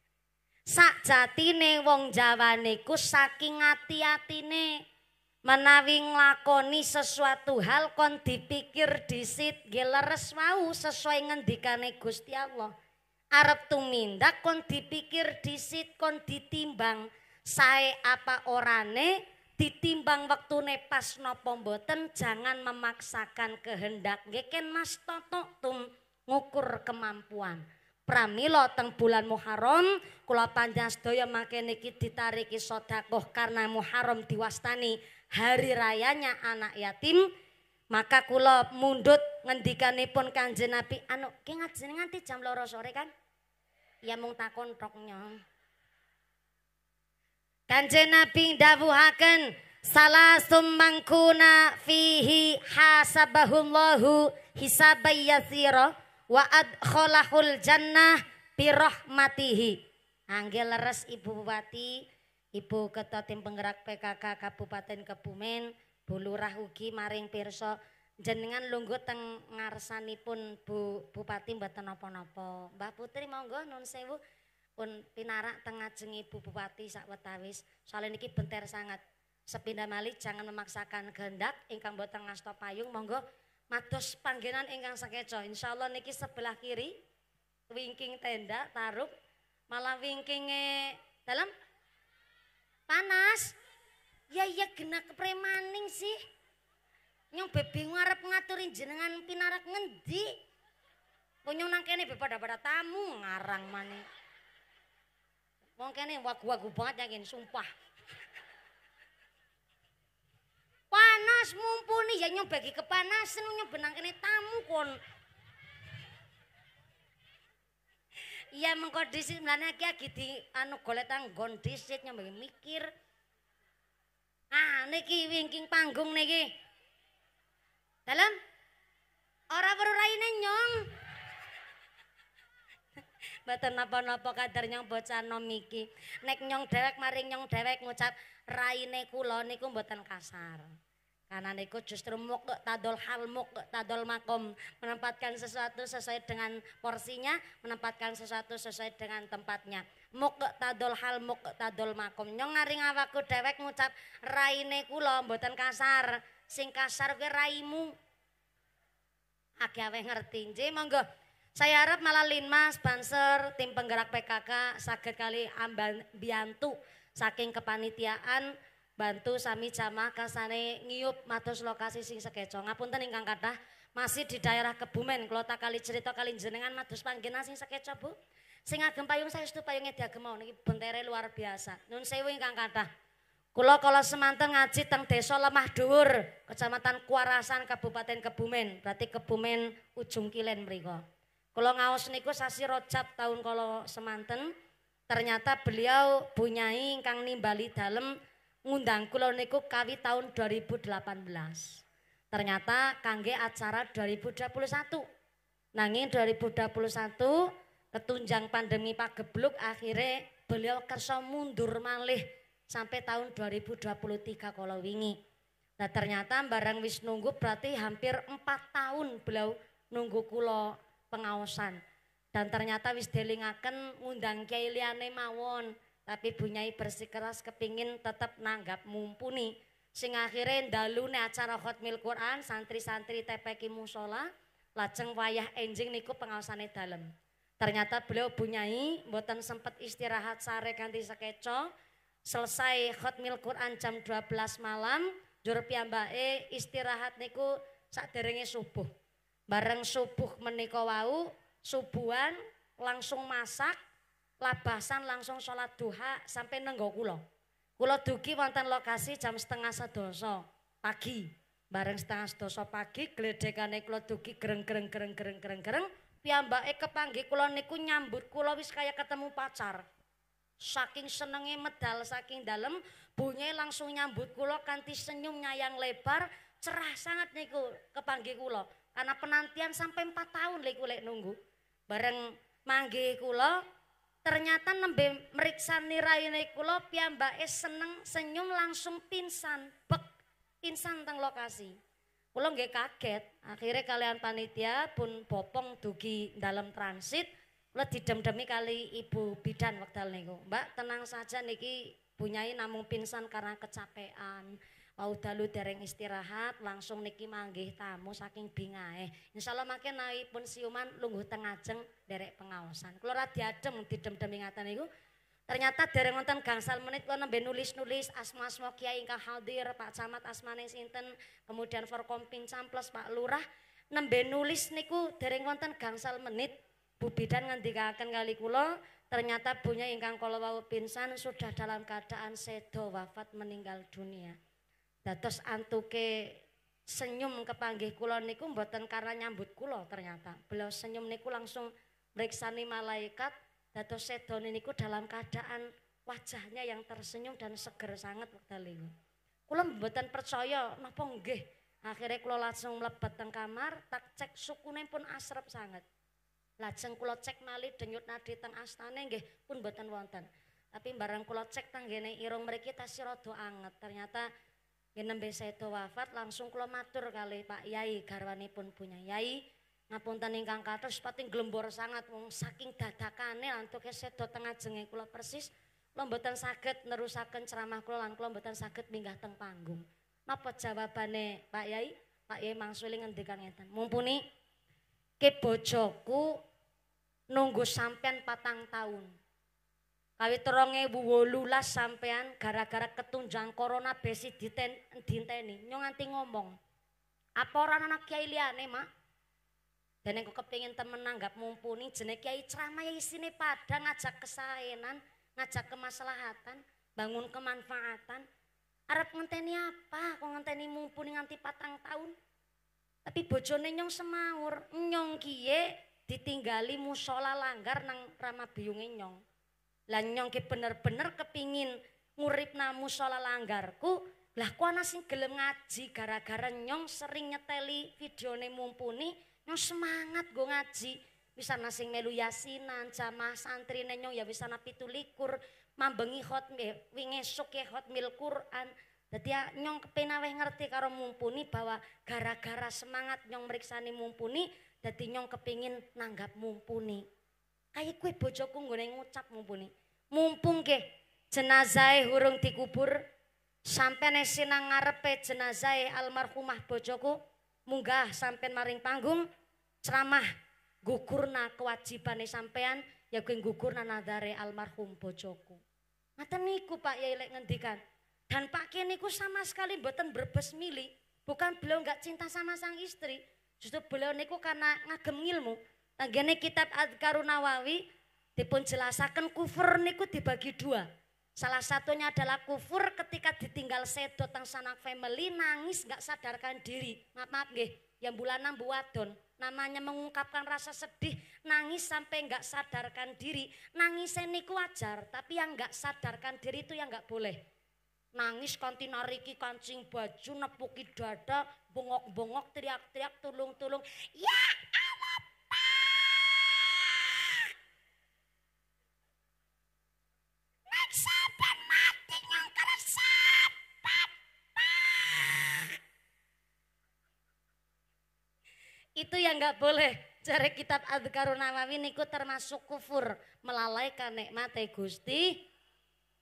Speaker 1: [laughs] Sak jatine wong Jawa niku saking hati atine menawi nglakoni sesuatu hal kon dipikir disit geleres mau sesuai ngendikane Gusti Allah. arab tumindak kon dipikir disit kon ditimbang saya apa orane ditimbang waktu nepas nopo mboten jangan memaksakan kehendak ngeken mas toto ngukur kemampuan pramilo teng bulan Muharram kula panjang sedaya make niki ditariki sedekah karena Muharram diwastani hari rayanya anak yatim maka kula mundut ngendikanipun Kanjeng Nabi anu ki ngajeni nganti jam loro sore kan ya mung takon tok Kanjeng Nabi dawuhaken salasum mangkuna fihi hasabahullahu hisabay yasira wa adkhalahul jannah birahmatihi. Anggil leres Ibu Bupati, Ibu Ketua Tim Penggerak PKK Kabupaten Kebumen, Bu Lurah ugi maring pirsa jenengan lungguh teng ngarsanipun Bu Bupati mboten napa-napa. Mbah Putri monggo nun sewu pun pinarak tengajeng ibu bupati sak wetawis soal ini bentar sangat sepindah mali jangan memaksakan gendak Engkang buat tengah stop payung monggo matos panggilan engkang sakeco Insyaallah Allah niki sebelah kiri winking tenda taruh malah winkingnya dalam panas ya iya kena kepremaning sih nyong bebi ngarep ngaturin jenengan pinarak ngendi punyong nangkene bepada pada tamu ngarang maning Wong kene wagu-wagu banget ya gini, sumpah. Panas mumpuni ya nyong bagi kepanasan nyong benang kene tamu kon. Iya mengko disit mlane iki lagi di anu goletan, tanggon disit nyong mikir. Ah niki wingking panggung niki. Dalam ora perlu raine nyong. Mboten napa-napa kader nyong bocah nom iki. Nek nyong dhewek maring nyong dhewek ngucap raine kula niku mboten kasar. Karena niku justru muk tadol hal muk tadol makom menempatkan sesuatu sesuai dengan porsinya, menempatkan sesuatu sesuai dengan tempatnya. Muk tadol hal muk tadol makom. Nyong ngaring awakku dewek ngucap raine kula mboten kasar. Sing kasar kuwi raimu. Agak ngerti. Nggih monggo. Saya harap malah Linmas, Banser, tim penggerak PKK sakit kali amban biantu saking kepanitiaan bantu sami jamaah kasane ngiyup matos lokasi sing sekeco. Ngapunten ingkang kathah masih di daerah Kebumen Klota kali cerita kali jenengan matos panggina sing sekeco Bu. Sing agem payung saya itu payungnya diagem mau niki bentere luar biasa. Nun sewu ingkang kathah. Kula kalau semanten ngaji teng desa Lemah Dhuwur, Kecamatan Kuarasan Kabupaten Kebumen, berarti Kebumen ujung kilen mriku. Kalau ngaos niku sasi rojab tahun kalau semanten, ternyata beliau punyai kang nimbali dalam ngundang kula niku kawi tahun 2018. Ternyata kangge acara 2021. Nanging 2021 ketunjang pandemi pak gebluk akhirnya beliau kerso mundur malih sampai tahun 2023 kalau wingi. Nah ternyata barang wis nunggu berarti hampir 4 tahun beliau nunggu kulo pengawasan Dan ternyata wis delingaken ngundang kiai liyane mawon, tapi bunyai bersikeras kepingin tetap nanggap mumpuni. Sing akhirnya ndalune acara khotmil Quran, santri-santri TPK musola, lajeng wayah enjing niku pengaosane dalam Ternyata beliau bunyai, mboten sempat istirahat sare ganti sekeco, selesai khotmil Quran jam 12 malam, jur piyambake istirahat niku saderenge subuh. Bareng subuh menika wau, subuhan langsung masak, labasan langsung sholat duha sampai nenggo kulo. Kulo duki wonten lokasi jam setengah sedoso pagi. Bareng setengah sedoso pagi, geledekane kulo duki gereng gereng gereng gereng gereng gereng. Piyambake kepanggi kulo niku nyambut kulo wis kaya ketemu pacar. saking senenge medal saking dalam bunyi langsung nyambut kulo kanti senyumnya yang lebar cerah sangat niku kepanggi kula karena penantian sampai 4 tahun lek kula nunggu. Bareng mangge kula ternyata nembe meriksani raine kula piyambake seneng senyum langsung pingsan bek pingsan teng lokasi. Kula nggih kaget. Akhirnya kalian panitia pun bopong dugi dalam transit kula didem-demi kali ibu bidan wekdal niku. Mbak tenang saja niki bunyai namung pingsan karena kecapean. Wau dalu dereng istirahat, langsung niki manggih tamu saking bingae. Insyaallah makin naik pun siuman lungguh tengajeng derek pengawasan. Kula ra diadem dem dem ingatan itu Ternyata dereng wonten gangsal menit Kalau nambah nulis-nulis asma-asma kiai ingkang hadir, Pak Camat asmane sinten, kemudian Forkompin samples Pak Lurah nembe nulis niku dereng wonten gangsal menit Bu Bidan ngendikaken kali kulo ternyata punya ingkang kala wau pingsan sudah dalam keadaan sedo wafat meninggal dunia dados antuke senyum kepanggih kula niku mboten karena nyambut kula ternyata. Beliau senyum niku langsung meriksani malaikat dados sedone niku dalam keadaan wajahnya yang tersenyum dan seger sangat wekdal niku. Kula mboten percaya napa nggih. Akhirnya kula langsung mlebet teng kamar, tak cek sukune pun asrep sangat. Lajeng kula cek mali denyut nadi teng astane nggih pun mboten wonten. Tapi barang kula cek tanggene irung mereka tasih rada anget. Ternyata Nembe seto wafat langsung kula matur kali Pak Yai garwanipun punya Yai ngapunten ingkang kathah pating glembor sangat wong saking dadakane antuke sedo tengah jenge kula persis kula mboten saged nerusaken ceramah kula lan kula mboten saged minggah teng panggung. Napa jawabane Pak Yai? Pak Yai mangsuli ngendikan ngeten. Mumpuni ke bojoku nunggu sampean patang tahun kawit terong ewu wolulas sampean gara-gara ketunjang corona besi diten, dinteni nyong anti ngomong. Apa orang anak kiai liane mak? Dan aku kepingin temen nanggap mumpuni jenek kiai ceramah ya isine pada ngajak kesaenan, ngajak kemaslahatan, bangun kemanfaatan. Arab ngenteni apa? Kok ngenteni mumpuni nganti patang tahun? Tapi bojone nyong semaur, nyong kie ditinggali musola langgar nang rama biungin nyong. Lah nyong ke bener-bener kepingin ngurip namu sholat langgarku. Lah ku ana sing gelem ngaji gara-gara nyong sering nyeteli videone mumpuni, nyong semangat go ngaji. Bisa sing melu yasinan, jamah santri nyong ya bisa napitu likur, mambengi hot eh, wingi suke hot mil Quran. Jadi nyong kepenaweh ngerti karo mumpuni bahwa gara-gara semangat nyong meriksani mumpuni, jadi nyong kepingin nanggap mumpuni. Ayo kue bojoku gue ngucap mumpuni. Mumpung ke jenazahe hurung dikubur sampean e sinang ngarepe jenazahe almarhumah bojoku munggah sampai maring panggung ceramah gugurna kewajiban sampean ya gue gugurna nadare almarhum bojoku. Mata niku Pak ya lek ngendikan. Dan Pak Kiai niku sama sekali buatan berbes milih, bukan beliau nggak cinta sama sang istri, justru beliau niku karena ngagem ilmu, Tanggane kitab Adkarun Nawawi dipun jelasaken kufur niku dibagi dua. Salah satunya adalah kufur ketika ditinggal sedo tang sanak family nangis nggak sadarkan diri. Maaf maaf nggih, yang bulanan buadon namanya mengungkapkan rasa sedih, nangis sampai nggak sadarkan diri. Nangisnya niku wajar, tapi yang nggak sadarkan diri itu yang nggak boleh. Nangis konti nariki kancing baju, nepuki dada, bongok-bongok, teriak-teriak, tulung-tulung. Ya, itu yang nggak boleh. cari kitab Adkarun Nawawi niku termasuk kufur, melalaikan nikmate Gusti.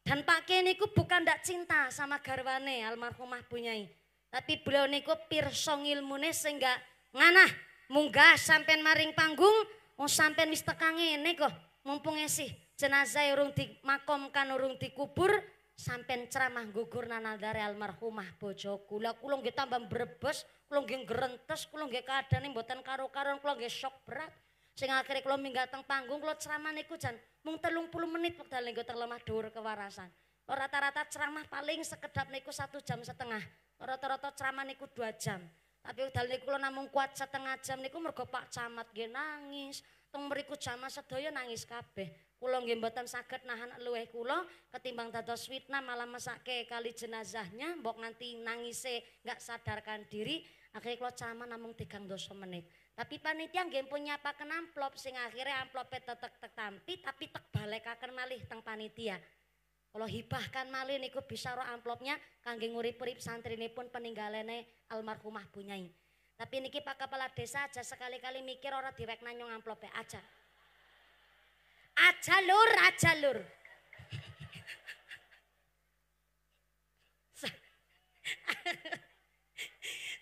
Speaker 1: Dan pakai niku bukan ndak cinta sama garwane almarhumah punyai. Tapi beliau niku pirsong ilmune sehingga nganah munggah sampean maring panggung mau oh, sampean wis tekan ngene kok mumpung esih jenazah e urung dimakomkan urung dikubur sampean ceramah gugur dari almarhumah bojo kula kula nggih tambah brebes kalau nggih gerentes, kalau nggih kadane mboten karo-karuan, kalau nggih shock berat. sehingga akhirnya kalau minggat panggung kula ceramah niku jan mung puluh menit waktu niku teng dur dhuwur kewarasan. Rata-rata ceramah paling sekedap niku satu jam setengah. Rata-rata ceramah niku dua jam. Tapi udah niku kula namung kuat setengah jam niku mergo Pak Camat genangis. nangis. berikut mriku sedoyo nangis kabeh. Kula nggih mboten saged nahan luweh kula ketimbang dados fitnah malah mesake kali jenazahnya mbok nganti nangise nggak sadarkan diri Akhirnya kalau sama namung tigang dosa menit. Tapi panitia nggih punya apa amplop sing akhirnya amplopnya tetek tek tampi tapi tek akan malih teng panitia. Kalau hibahkan malih niku bisa roh amplopnya kangge ngurip-urip pun peninggalane almarhumah Bunyai. Tapi niki Pak Kepala Desa aja sekali-kali mikir orang diwek nanyong amplopnya aja. Aja lur, aja lur. [laughs]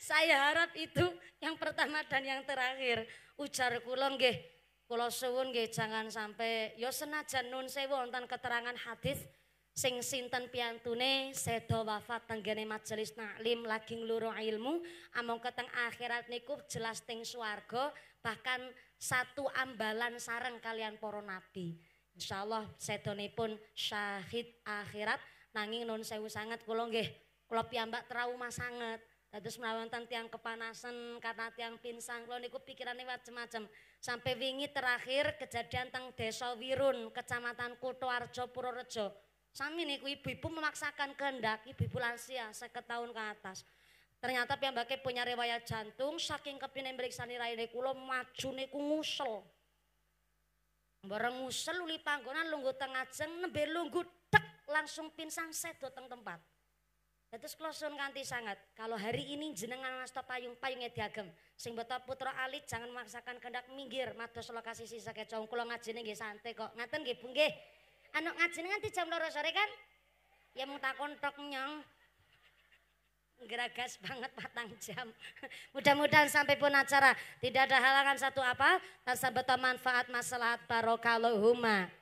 Speaker 1: Saya harap itu yang pertama dan yang terakhir. Ujar kulon nggih, kula suwun nggih jangan sampai ya senajan nun sewu wonten keterangan hadis sing sinten piantune sedo wafat tenggene majelis naklim lagi ngluru ilmu among keteng akhirat niku jelas teng swarga bahkan satu ambalan sareng kalian poro nabi insyaallah pun syahid akhirat nanging nun sewu sangat kula nggih kula piyambak trauma sangat Dados mlawonten tiang kepanasan karena tiang pinsang kula niku pikirane macem-macem. Sampai wingi terakhir kejadian teng Desa Wirun, Kecamatan Kutoarjo Purworejo. Sami niku ibu-ibu memaksakan kehendak ibu-ibu lansia 50 tahun ke atas. Ternyata piyambake punya riwayat jantung saking kepine mriksani raine kula maju niku ngusel. Bareng ngusel uli panggonan lungguh teng ajeng nembe lungguh tek langsung pinsang sedo teng tempat. Tetus kloson kanti sangat, kalau hari ini jenengan ngasta payung, payungnya diagem. Sing beto putra alit jangan memaksakan kendak minggir, Matos lokasi sisa kecong kula ngajine nih santai kok. Ngaten nggih Bu Anak ngajine nanti jam 2 sore kan? Ya mau takon tok nyong. Geragas banget patang jam. [laughs] Mudah-mudahan sampai pun acara tidak ada halangan satu apa, tanpa beto manfaat maslahat barokahul huma.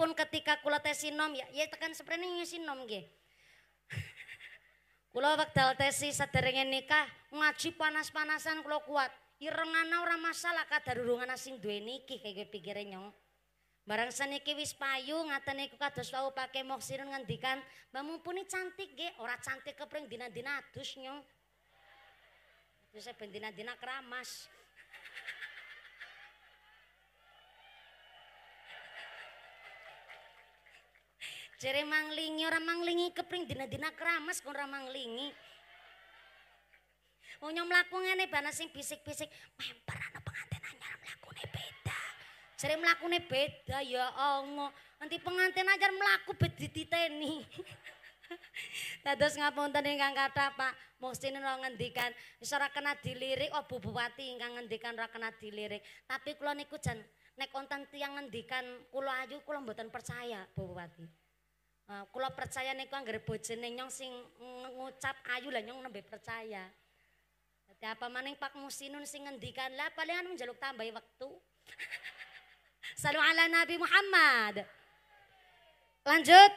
Speaker 1: pun ketika kulo tesinom ya, ya tekan seperti ini sinom gih. Kula wektal tesi saderenge nikah ngaji panas-panasan kula kuat. Irengana ora masalah kadarurungan sing duweni iki kaya pikirin, nyong. Barang seniki wis payu ngaten iku kados wau pake moksirun ngendikan, "Mbah mumpuni cantik nggih, ora cantik kepring dina-dina adus nyong." Wis ben dina-dina kramas. Jere manglingi ora manglingi kepring dina-dina kramas kon ora manglingi. Wong nyom mlaku ngene banas sing bisik-bisik, memper ana pengantin anyar mlakune beda. Jere mlakune beda ya Allah. Nanti pengantin anyar mlaku be dititeni. Tados [laughs] ngapunten ingkang kata Pak Mohsin lo ngendikan, wis ora kena dilirik oh bupati ingkang ngendikan ora kena dilirik. Tapi kula niku jan nek wonten tiyang ngendikan kula ayu kula mboten percaya bupati. Bu, Uh, kula percaya niku anggere bojone nyong sing ngucap ayu lah nyong nembe percaya. Dadi apa maning Pak Musinun sing ngendikan lah palingan menjaluk tambahi waktu. [laughs] Salu ala Nabi Muhammad. Lanjut.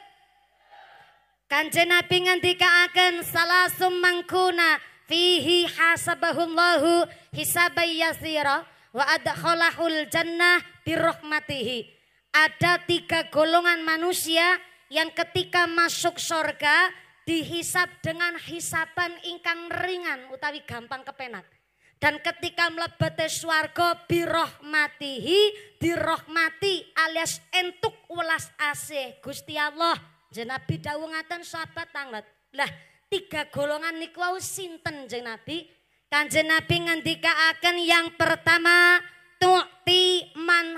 Speaker 1: Kanjeng Nabi ngendikaaken salasum mangkuna fihi hasabahullahu hisabai yasira wa adkhalahul jannah birahmatihi. Ada tiga golongan manusia yang ketika masuk sorga dihisap dengan hisapan ingkang ringan utawi gampang kepenak. Dan ketika mlebete swarga birohmatihi dirohmati alias entuk ulas asih Gusti Allah. Jenabi dawuh ngaten sahabat tanglet. Lah tiga golongan niku sinten jenabi Nabi? jenabi Nabi akan yang pertama tu'ti man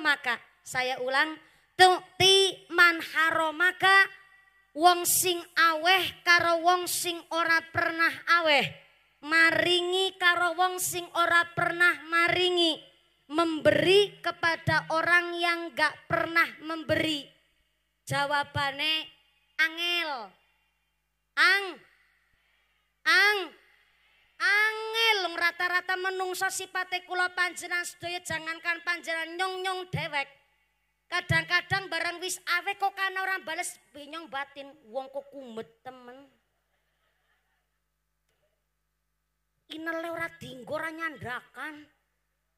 Speaker 1: maka Saya ulang, tukti man haromaka wong sing aweh karo wong sing ora pernah aweh maringi karo wong sing ora pernah maringi memberi kepada orang yang gak pernah memberi jawabane angel ang ang angel rata-rata menungso sipate kula panjenengan sedaya jangankan panjenengan nyong-nyong dewek Kadang-kadang barang wis awe kok kan orang bales binyong batin wong kok kumet temen. Inele ora dinggo ora nyandrakan.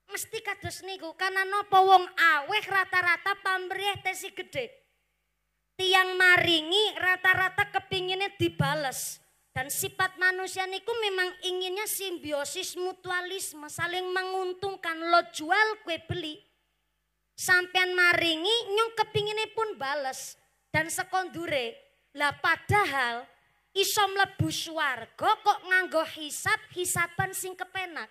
Speaker 1: Mesti kados niku karena nopo wong aweh rata-rata pamrih tesi gede. Tiang maringi rata-rata kepinginnya dibales. Dan sifat manusia niku memang inginnya simbiosis mutualisme, saling menguntungkan. Lo jual, gue beli. Sampean maringi nyong kepingine pun bales dan sekondure. Lah padahal iso mlebu swarga kok nganggo hisap hisapan sing kepenak.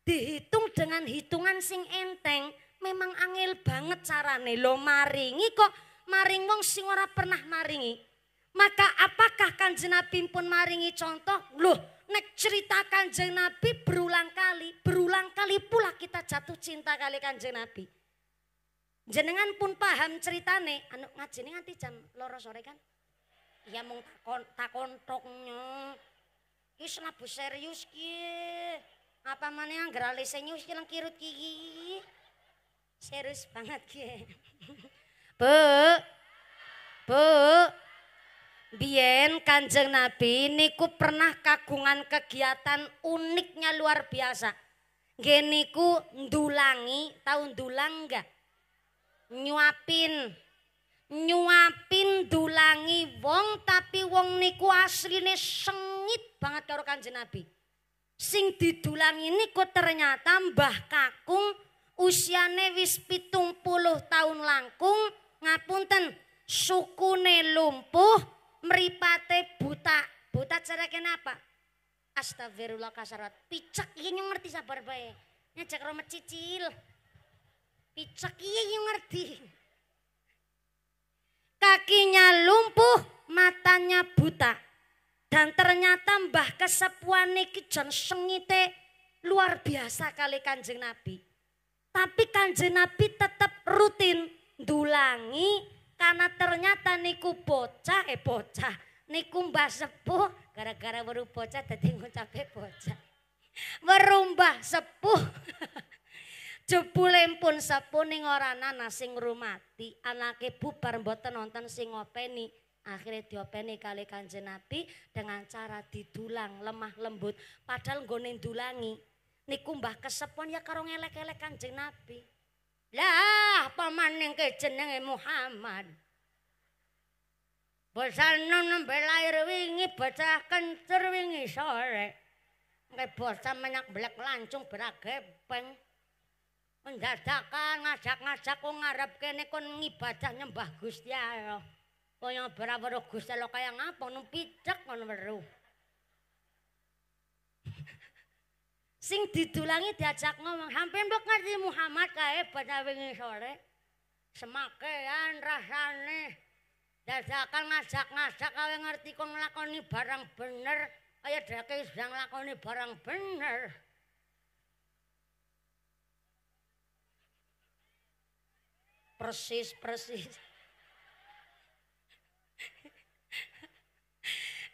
Speaker 1: Dihitung dengan hitungan sing enteng memang angel banget carane. Lo maringi kok maring wong sing ora pernah maringi. Maka apakah kanjeng Nabi pun maringi contoh? Loh, nek cerita kanjeng Nabi berulang kali, berulang kali pula kita jatuh cinta kali kanjeng Nabi. Jenengan pun paham ceritane, anu ini nganti jam loro sore kan? Ya mung takon takon toknya. Ki serius ki. Apa mana yang alise sih ki kirut ki. Serius banget ki. [laughs] Bu. Bu. bien Kanjeng Nabi niku pernah kagungan kegiatan uniknya luar biasa. geniku dulangi ndulangi, dulang ndulang enggak? nyuapin nyuapin dulangi wong tapi wong niku asline sengit banget karo Kanjeng Nabi. Sing didulangi niku ternyata Mbah Kakung usiane wis pitung puluh tahun langkung ngapunten sukune lumpuh meripate buta buta cara kenapa astagfirullah kasarat picak ini ngerti sabar baik nyajak romet cicil Picek iya yang ngerti. Kakinya lumpuh, matanya buta. Dan ternyata Mbah Kesepuan niki jen sengite luar biasa kali Kanjeng Nabi. Tapi Kanjeng Nabi tetap rutin dulangi karena ternyata niku bocah eh bocah niku mbah sepuh gara-gara baru bocah tadi ngucape bocah. Werumbah sepuh [laughs] Jebule pun sepuning ora ana sing ngrumati, anake bubar mboten nonton sing ngopeni. Akhirnya diopeni kali kanjeng Nabi dengan cara didulang lemah lembut. Padahal gue dulangi. Niku mbah kesepon ya karo ngelek elek kanjeng Nabi. Lah paman yang kejenengi Muhammad. Bosan non lahir wingi, bocah kencur wingi sore. Nge bosan banyak belak lancung beragepeng. Ndadakan ngajak-ngajak ku ngarep kene kon ngibadah nyembah Gusti Allah. Kaya ora Gusti Allah kaya ngapa nu picek kon weruh. [laughs] Sing didulangi diajak ngomong, hampir mbok ngerti Muhammad kae pada wingi sore. Semakean rasane dadakan ngajak-ngajak kae ngerti kon nglakoni barang bener kaya dheke sedang lakoni barang bener. persis persis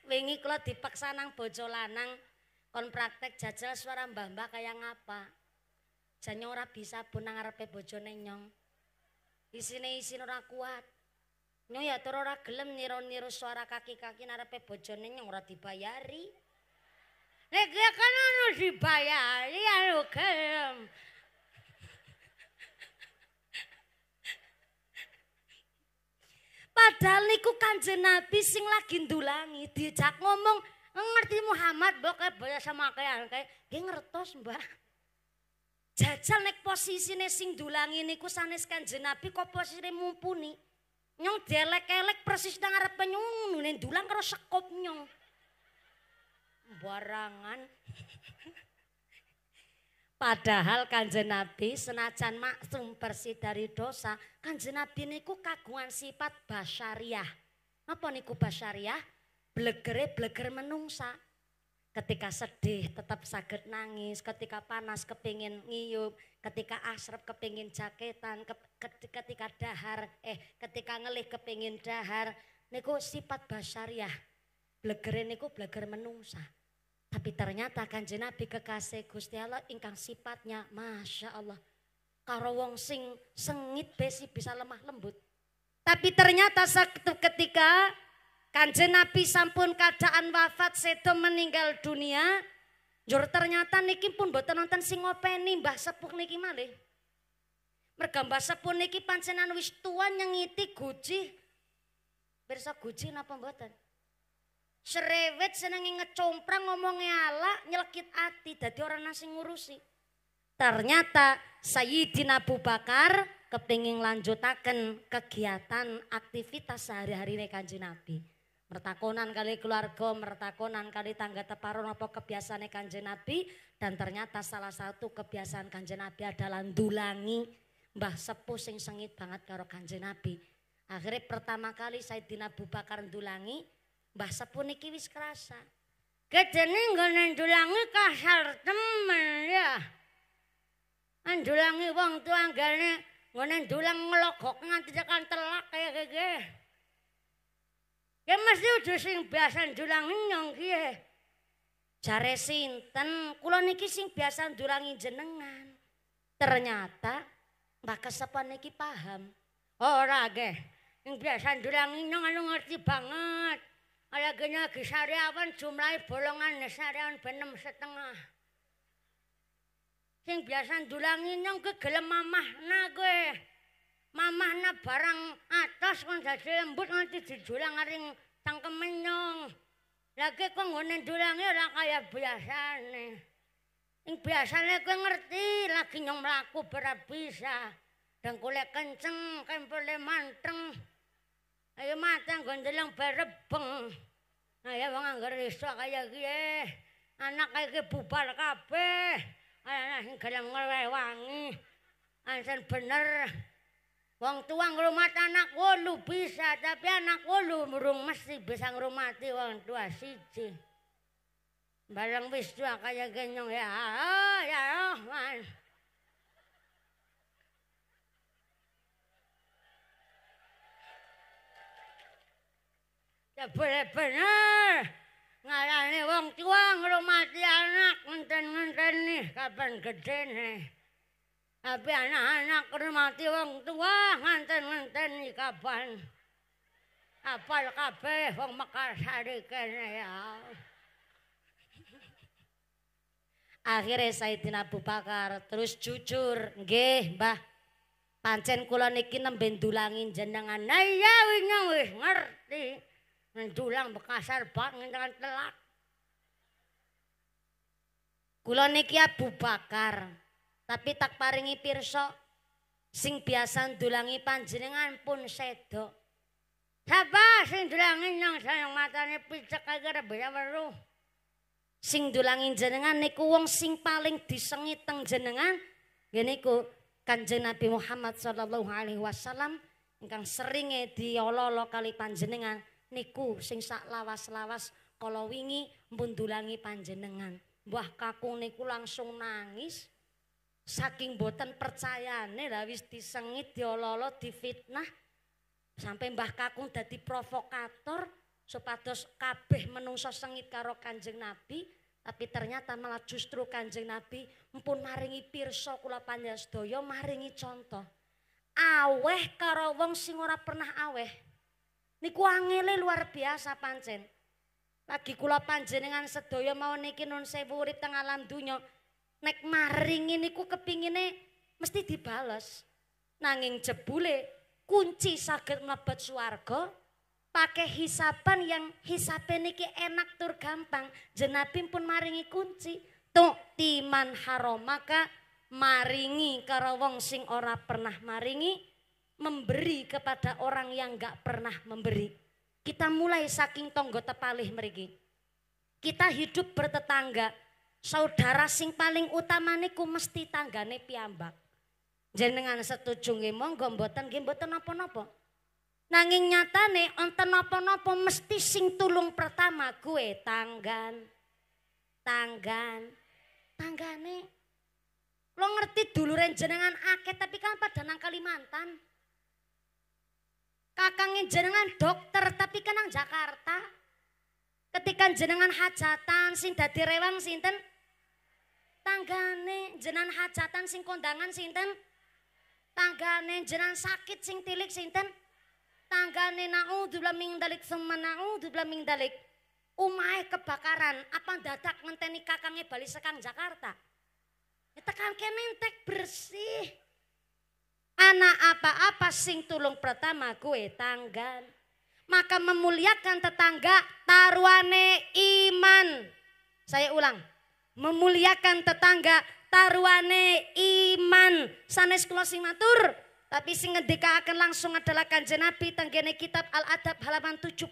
Speaker 1: wingi kula dipaksa nang bojo lanang kon praktek jajal suara mbah-mbah kaya ngapa jane ora bisa pun nang arepe bojone nyong isine isine ora kuat nyong ya terus ora gelem niru-niru suara kaki-kaki nang arepe bojone nyong ora dibayari Nek ya kan anu dibayari anu gelem. Ya, Padahal niku kanjen Nabi sing lagi ndulangi diajak ngomong ngerti Muhammad mbok kaya baya sama kayaan kaya ge ngertos Mbah. Jajal nek posisine sing ndulangi niku sanes kanjen Nabi kok posisine mumpuni. Nyong jelek-jelek persis nang arep penyung ndulang karo sekop nyong. Barangan. Padahal kanjeng Nabi senajan maksum bersih dari dosa, kanjeng Nabi niku kagungan sifat basyariah. Apa niku basyariah? Blegere bleger menungsa. Ketika sedih tetap sakit nangis, ketika panas kepingin ngiyup, ketika asrep kepingin jaketan, ketika dahar, eh ketika ngelih kepingin dahar, niku sifat basyariah. Blegere niku bleger menungsa. Tapi ternyata kanjeng Nabi kekasih Gusti Allah ingkang sifatnya Masya Allah. Karo wong sing sengit besi bisa lemah lembut. Tapi ternyata satu ketika kanjeng Nabi sampun keadaan wafat sedo meninggal dunia. Jur ternyata niki pun boten nonton sing openi Mbah Sepuh niki malih. Merga Mbah Sepuh niki pancenan wis tuan nyengiti guji. bersa guji napa mboten? Serewet seneng ngecomprang ngomongnya ala nyelekit hati dadi orang nasi ngurusi. Ternyata Sayyidina Abu Bakar kepingin lanjutaken kegiatan aktivitas sehari-hari ini kanji Nabi. Mertakonan kali keluarga, mertakonan kali tangga teparon apa kebiasaan kanji Nabi. Dan ternyata salah satu kebiasaan kanji Nabi adalah dulangi mbah sepuh sing sengit banget karo kanji Nabi. Akhirnya pertama kali Sayyidina Abu Bakar dulangi Mbah Sepuh niki wis kerasa. Kedene nggone ndulangi kasar temen ya. Ndulangi wong tua anggane ngene ndulang nglogok nganti telak kaya kaya. Ya mesti udah sing biasa ndulangi nyong kiye. Jare sinten, kula niki sing biasa ndulangi jenengan. Ternyata Mbah Kesepan niki paham. Ora oh, ge, yang biasa ndulangi nyong anu ngerti banget. Ala gena gesariawan jumlahe bolongan gesariawan benem setengah. Sing biasa ndulangi nyong gegelem mamah na kowe. Mamah na barang atos kon dadi lembut nganti dijulang ngaring tangkem nyong. Lagi kok ngene ndulangi ora kaya biasane. Ing biasane kowe ngerti lagi nyong mlaku berat bisa. Dengkule kenceng, kempule manteng. Ayo matang gondelang berebeng. Ayo wong anggar iso kaya kiye. Eh. Anak kaya ki bubar kabeh. Ayo anak sing gelem ngelewangi. Ansen bener. Wong tua ngrumat anak wolu bisa, tapi anak wolu murung mesti bisa ngrumati wong tua siji. Barang wis tua kaya genyong ya. Oh, ya Rahman. bener-bener. ngarani wong tua ngerumati anak ngenten nih kapan nih. Tapi anak-anak ngerumati wong tua ngenten nih kapan. Apal kabeh wong sari kene ya. Akhirnya Saidina Abu Bakar terus jujur, nggih, Mbah, pancen kula niki nembe ndulangin jenengan. Nah iya wis ngerti. dulang bekasar bak ngenten telat. Kula niki Abu Bakar, tapi tak paringi pirsa sing biasa dulangi panjenengan pun sedo. Sapa sing ndulangi nang sayang matane picek agar beya weru. Sing ndulangi jenengan niku wong sing paling disengit teng jenengan ngene iku Kanjeng Nabi Muhammad sallallahu alaihi wasallam ingkang seringe diololo kali panjenengan niku sing sak lawas-lawas kala wingi mbundulangi panjenengan. bahkakung kakung niku langsung nangis saking boten percayane lah wis disengit diololo difitnah sampai Mbah Kakung dadi provokator supados kabeh menungso sengit karo Kanjeng Nabi tapi ternyata malah justru Kanjeng Nabi mpun maringi pirsa kula panjenengan sedaya maringi contoh aweh karo wong sing ora pernah aweh Niku angele luar biasa pancen. Lagi kula panjenengan sedaya mau niki nun sewu urip teng alam Nek maringi niku kepingine mesti dibales. Nanging jebule kunci saged mlebet swarga pakai hisapan yang hisapan niki enak tur gampang. Jenabim pun maringi kunci. Tuk timan haromaka maringi karo wong sing ora pernah maringi memberi kepada orang yang gak pernah memberi. Kita mulai saking tonggo tepalih merigi Kita hidup bertetangga, saudara sing paling utama niku mesti tanggane piambak. Jenengan setuju nggih monggo mboten nggih mboten napa-napa. Nanging nyatane onten napa-napa mesti sing tulung pertama gue tanggan. Tanggan. Tanggane. Lo ngerti dulu jenengan akeh tapi kan pada nang Kalimantan kakangnya jenengan dokter tapi kenang kan Jakarta. Ketika jenengan hajatan sing dadi rewang sinten? Tanggane jenan hajatan sing kondangan sinten? Tanggane jenan sakit sing tilik sinten? Tanggane naudzubillah min dalik summa naudzubillah min dalik. Umahe kebakaran, apa dadak ngenteni kakangnya bali sekang Jakarta? Ya tekan kene entek bersih. Anak apa-apa sing tulung pertama kue tanggan. Maka memuliakan tetangga taruane iman. Saya ulang. Memuliakan tetangga taruane iman. Sanes kula sing matur. Tapi sing ngendikaken langsung adalah Kanjeng Nabi tanggene kitab Al-Adab halaman 78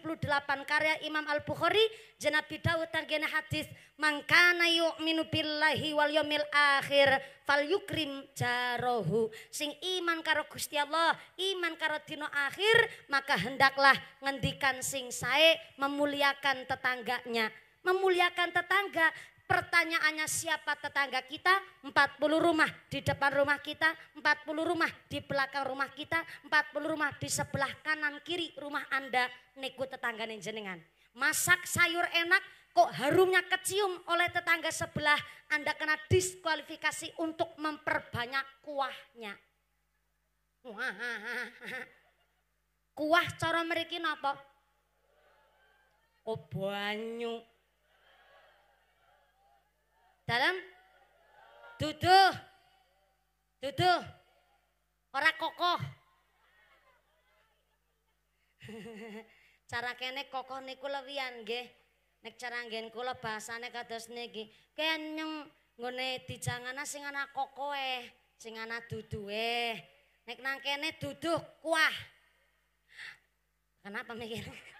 Speaker 1: karya Imam Al-Bukhari, Jenabi Daud tanggene hadis mangkana yu'minu billahi wal yaumil akhir fal yukrim jarohu. Sing iman karo Gusti Allah, iman karo dino akhir, maka hendaklah ngendikan sing sae memuliakan tetangganya memuliakan tetangga Pertanyaannya siapa tetangga kita? 40 rumah di depan rumah kita, 40 rumah di belakang rumah kita, 40 rumah di sebelah kanan kiri rumah Anda niku tetangga jenengan. Masak sayur enak kok harumnya kecium oleh tetangga sebelah Anda kena diskualifikasi untuk memperbanyak kuahnya. Kuah cara mereka apa? Oh banyak dalam duduh duduh ora kokoh [laughs] cara kene kokoh niku lewian nggih nek cara nggen kula bahasane kados niki kenyeng nggone dijangana sing ana kokoe sing ana duduhe nek nang kene duduh kuah kenapa mikir [laughs]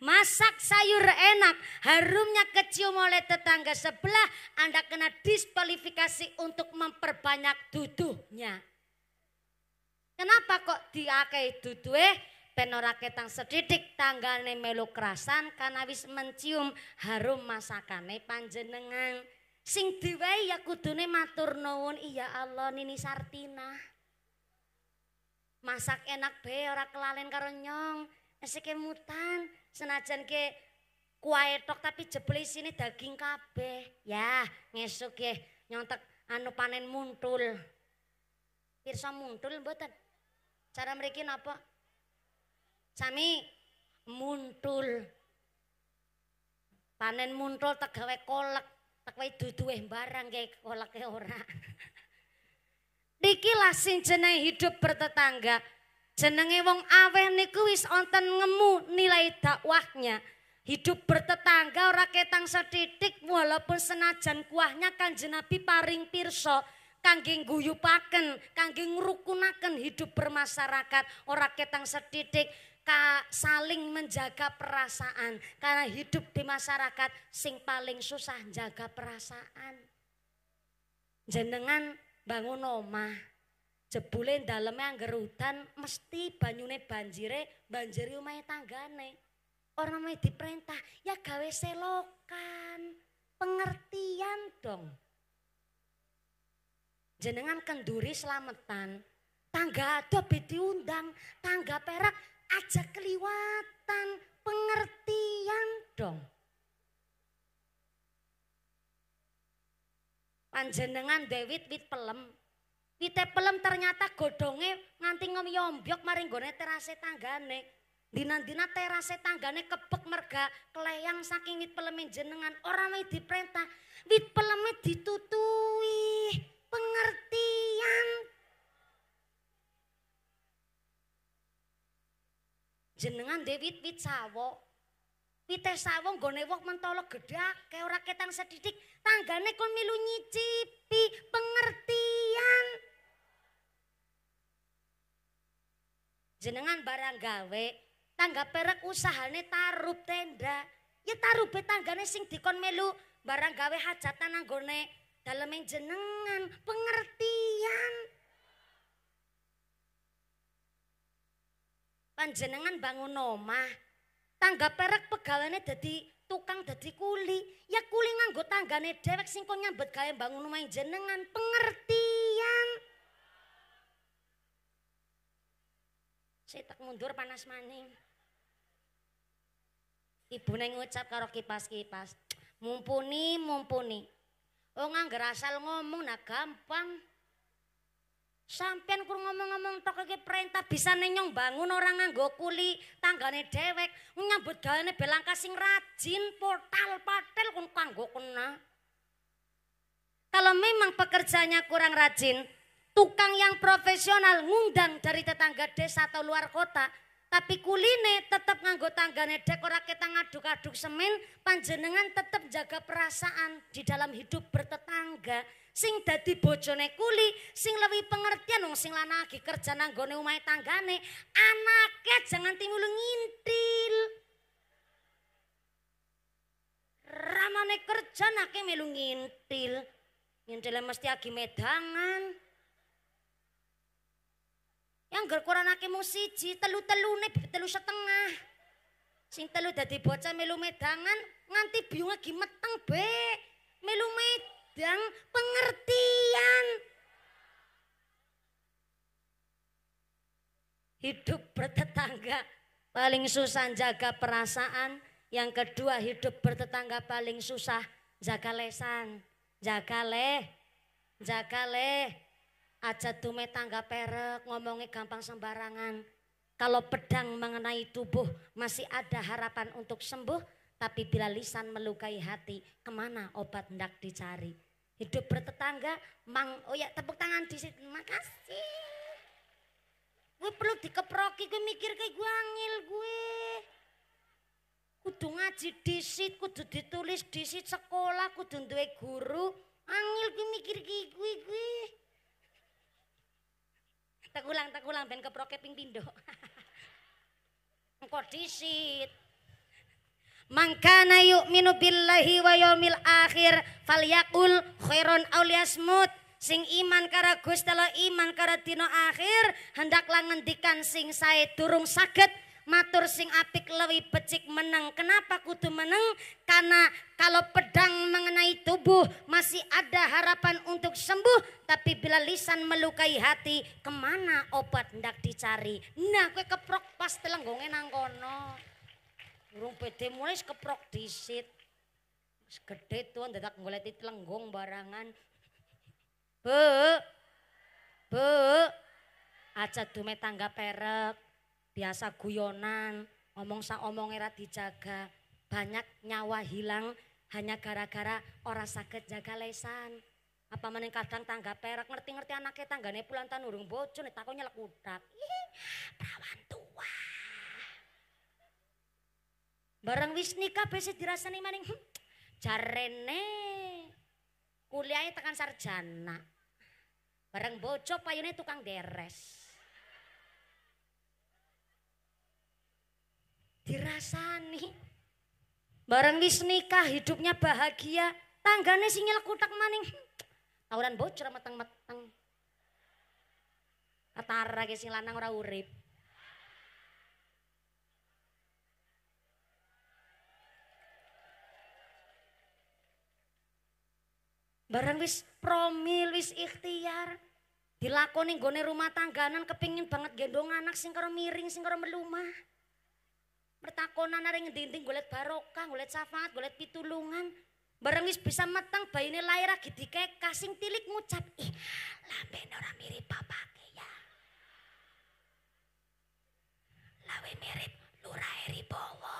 Speaker 1: Masak sayur enak, harumnya kecium oleh tetangga sebelah, Anda kena diskualifikasi untuk memperbanyak duduhnya. Kenapa kok diakai duduhe? eh? ora ketang sedidik tanggane melu kerasan karena wis mencium harum masakane panjenengan. Sing diwai ya kudune matur nuwun, iya Allah nini Sartina. Masak enak be orang kelalen karo nyong mutan, senajan ke kuair tok tapi jebule sini daging kabeh. Ya, ngesuk ya nyontek anu panen muntul. Pirsa muntul mboten? Cara mriki napa? Sami muntul. Panen muntul tegawe kolek, tegawe duduwe barang ge koleke ora. [laughs] Niki lah sing jenenge hidup bertetangga. Jenenge wong aweh niku wis onten ngemu nilai dakwahnya. Hidup bertetangga ora ketang setitik walaupun senajan kuahnya Kanjeng Nabi paring pirsa kangge guyupaken, kangge ngrukunaken hidup bermasyarakat, ora ketang setitik ka saling menjaga perasaan karena hidup di masyarakat sing paling susah jaga perasaan. Jenengan bangun omah jebule dalamnya angger udan mesti banyune banjire banjiri umai tanggane. orang meh diperintah, ya gawe selokan. Pengertian dong. Jenengan kenduri selametan, tangga adobe diundang, tangga perak aja keliwatan, pengertian dong. Panjenengan dewit wit pelem, Pite pelem ternyata godonge nganti ngemyombyok maring gone terase tanggane. Dina-dina terase tanggane kebek merga keleyang saking wit peleme jenengan Orang wit diperintah, wit peleme ditutui pengertian. Jenengan dhe wit-wit sawo. wit sawo gone wok mentolo gede akeh ora ketang sedidik, tanggane kon milu nyicipi pengertian. jenengan barang gawe tangga perak usahane taruh tenda ya tarup tanggane sing dikon melu barang gawe hajatan nanggone yang jenengan pengertian panjenengan bangun omah tangga perak pegawane jadi tukang jadi kuli ya kuli nganggo tanggane dhewek sing kon nyambet gawe bangun omah jenengan pengerti cetek mundur panas maning. Ibune ngucap karo kipas-kipas, mumpuni mumpuni. Oh ngangger asal ngomong nah gampang. Sampean kur ngomong-ngomong tok iki perintah bisa nenyong bangun orang nganggo kuli tanggane dewek nyambut gawane belangka sing rajin portal patel kun kanggo kena. Kalau memang pekerjanya kurang rajin, Tukang yang profesional ngundang dari tetangga desa atau luar kota, tapi kuline tetap nganggo tanggane dek ora kita ngaduk-aduk semen, panjenengan tetap jaga perasaan di dalam hidup bertetangga. Sing dadi bojone kuli, sing lebih pengertian wong sing lanang lagi kerja nanggone omahe tanggane, anaknya jangan timbul ngintil. Ramane kerja nake melu ngintil. ngintilnya mesti agi medangan. Yang gak kurang mung siji, telu-telune telu setengah. Sing telu dadi bocah melu medangan nganti biung lagi meteng be, Melu medang pengertian. Hidup bertetangga paling susah jaga perasaan, yang kedua hidup bertetangga paling susah jaga lesan, jaga leh, jaga leh. Aja dume tangga perek, ngomongnya gampang sembarangan. Kalau pedang mengenai tubuh masih ada harapan untuk sembuh, tapi bila lisan melukai hati, kemana obat hendak dicari? Hidup bertetangga, mang, oh ya tepuk tangan di situ, makasih. Gue perlu dikeproki, gue mikir kayak gue angil gue. Kudu ngaji disit, kudu ditulis disit sekolah, kudu duwe guru. Angil gue mikir kayak gue gue. Tak ulang, tak ulang, ben keproke ping pindo, [laughs] Engko disit. Mangkana yu'minu billahi wa yaumil akhir falyakul khairon aw liyasmut. Sing iman kara gustalo iman kara tino akhir, hendak ngendikan sing saya durung saged matur sing apik lewi pecik meneng. Kenapa kudu meneng? Karena kalau pedang mengenai tubuh masih ada harapan untuk sembuh. Tapi bila lisan melukai hati, kemana obat ndak dicari? Nah gue keprok pas telenggongnya nang Burung Urung pede mulai keprok disit. Segede tuan dadak ngoleti telenggong barangan. Bu, bu, aja dume tangga perek biasa guyonan, ngomong sa omong era dijaga, banyak nyawa hilang hanya gara-gara orang sakit jaga lesan. Apa meningkatkan kadang tangga perak ngerti-ngerti anaknya tanggane pulang tanurung urung nih takonya takon nyelek Perawan tua. Bareng wis nikah besi dirasani maning hm, jarene kuliahnya tekan sarjana. Bareng bocor payune tukang deres. dirasani. Bareng wis nikah hidupnya bahagia, tanggane sinyal kutak maning. Tawuran bocor meteng matang Ketara ke sing lanang ora urip. Barang wis promil, wis ikhtiar. Dilakoni nggone rumah tangganan kepingin banget gendong anak sing karo miring, sing karo melumah pertakonan nari ngendi-endi golek barokah, golek syafaat, golek pitulungan. Bareng wis bisa matang bayine lahir lagi dikek kasing tilik ngucap, "Ih, lamben ora mirip bapake ya." Lawe mirip eri Ribowo.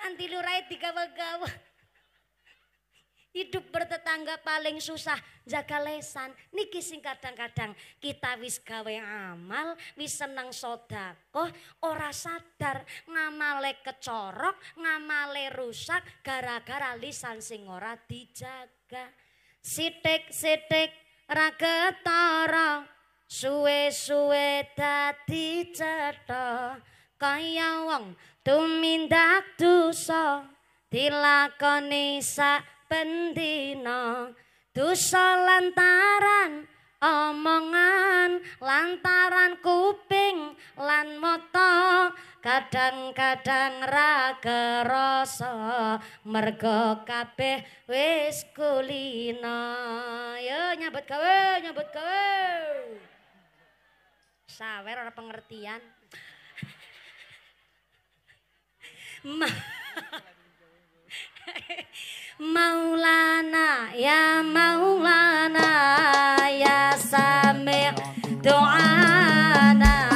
Speaker 1: Nanti Lurae digawa-gawa. Hidup bertetangga paling susah, jaga lesan. Niki sing kadang-kadang kita wis gawe amal, wis seneng sodako ora sadar ngamale kecorok, ngamale rusak gara-gara lisan sing ora dijaga. Sitik-sitik raga suwe-suwe dadi cetha, kaya wong tumindak dosa dilakoni sak pendina dosa lantaran omongan lantaran kuping lan moto kadang-kadang ra kerasa mergo kabeh wis kulino yo nyambut gawe nyambut gawe sawer ora pengertian [laughs] Ma [laughs] Maulana ya Maulana ya Sami' do'ana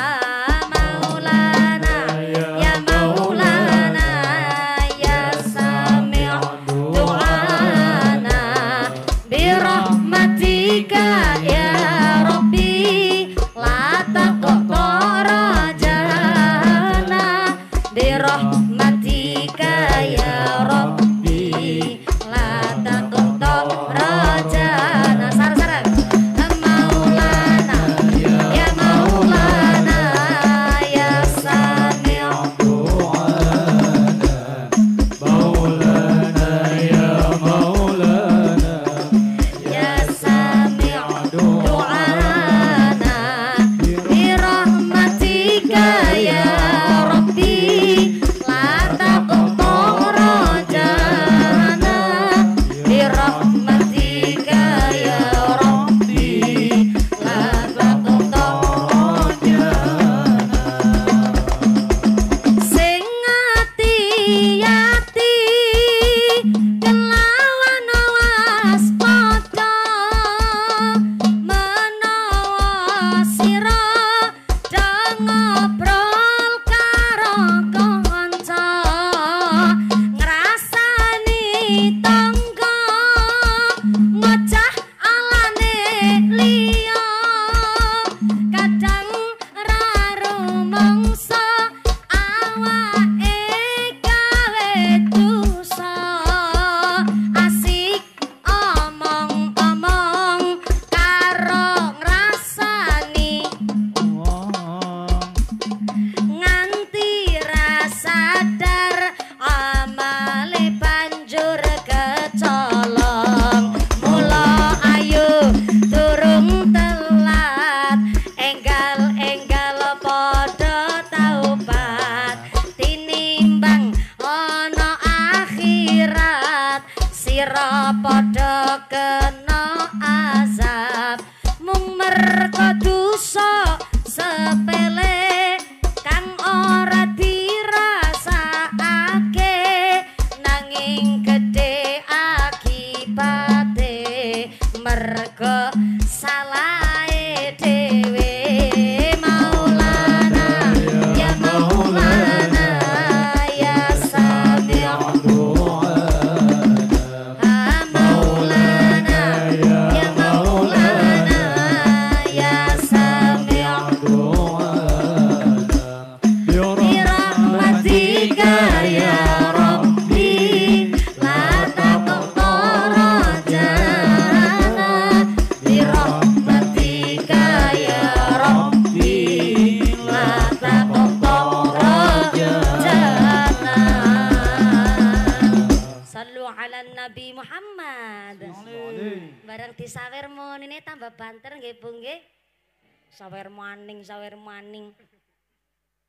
Speaker 1: ning sawer maning.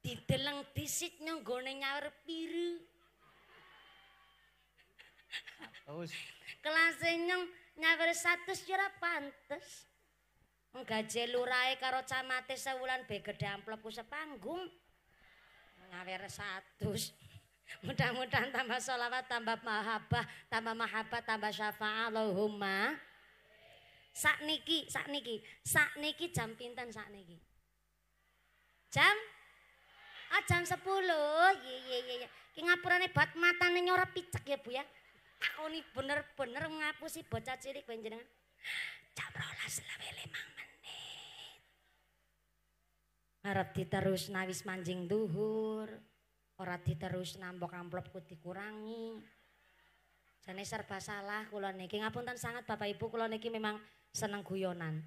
Speaker 1: Dideleng disit nang gone nyawer piru. Oh, wis. Kelase nyong nyawer 100 ya pantes. Gaje lurae karo camate sewulan be gedhe sepanggung. Nyawer 100. Mudah-mudahan tambah selawat, tambah mahabbah, tambah mahabbah, tambah syafa'ah Allahumma. Sakniki niki, sak jam pinten sak jam ah, jam 10 iya iya iya ini ngapurannya buat matanya nyora picek ya bu ya aku ini bener-bener ngapusi bocah cilik benjeng jam rola selawai lemang menit ngarep diterus nawis manjing duhur ora diterus nambok amplopku dikurangi jane serba salah kula niki ngapunten sangat Bapak Ibu kula niki memang seneng guyonan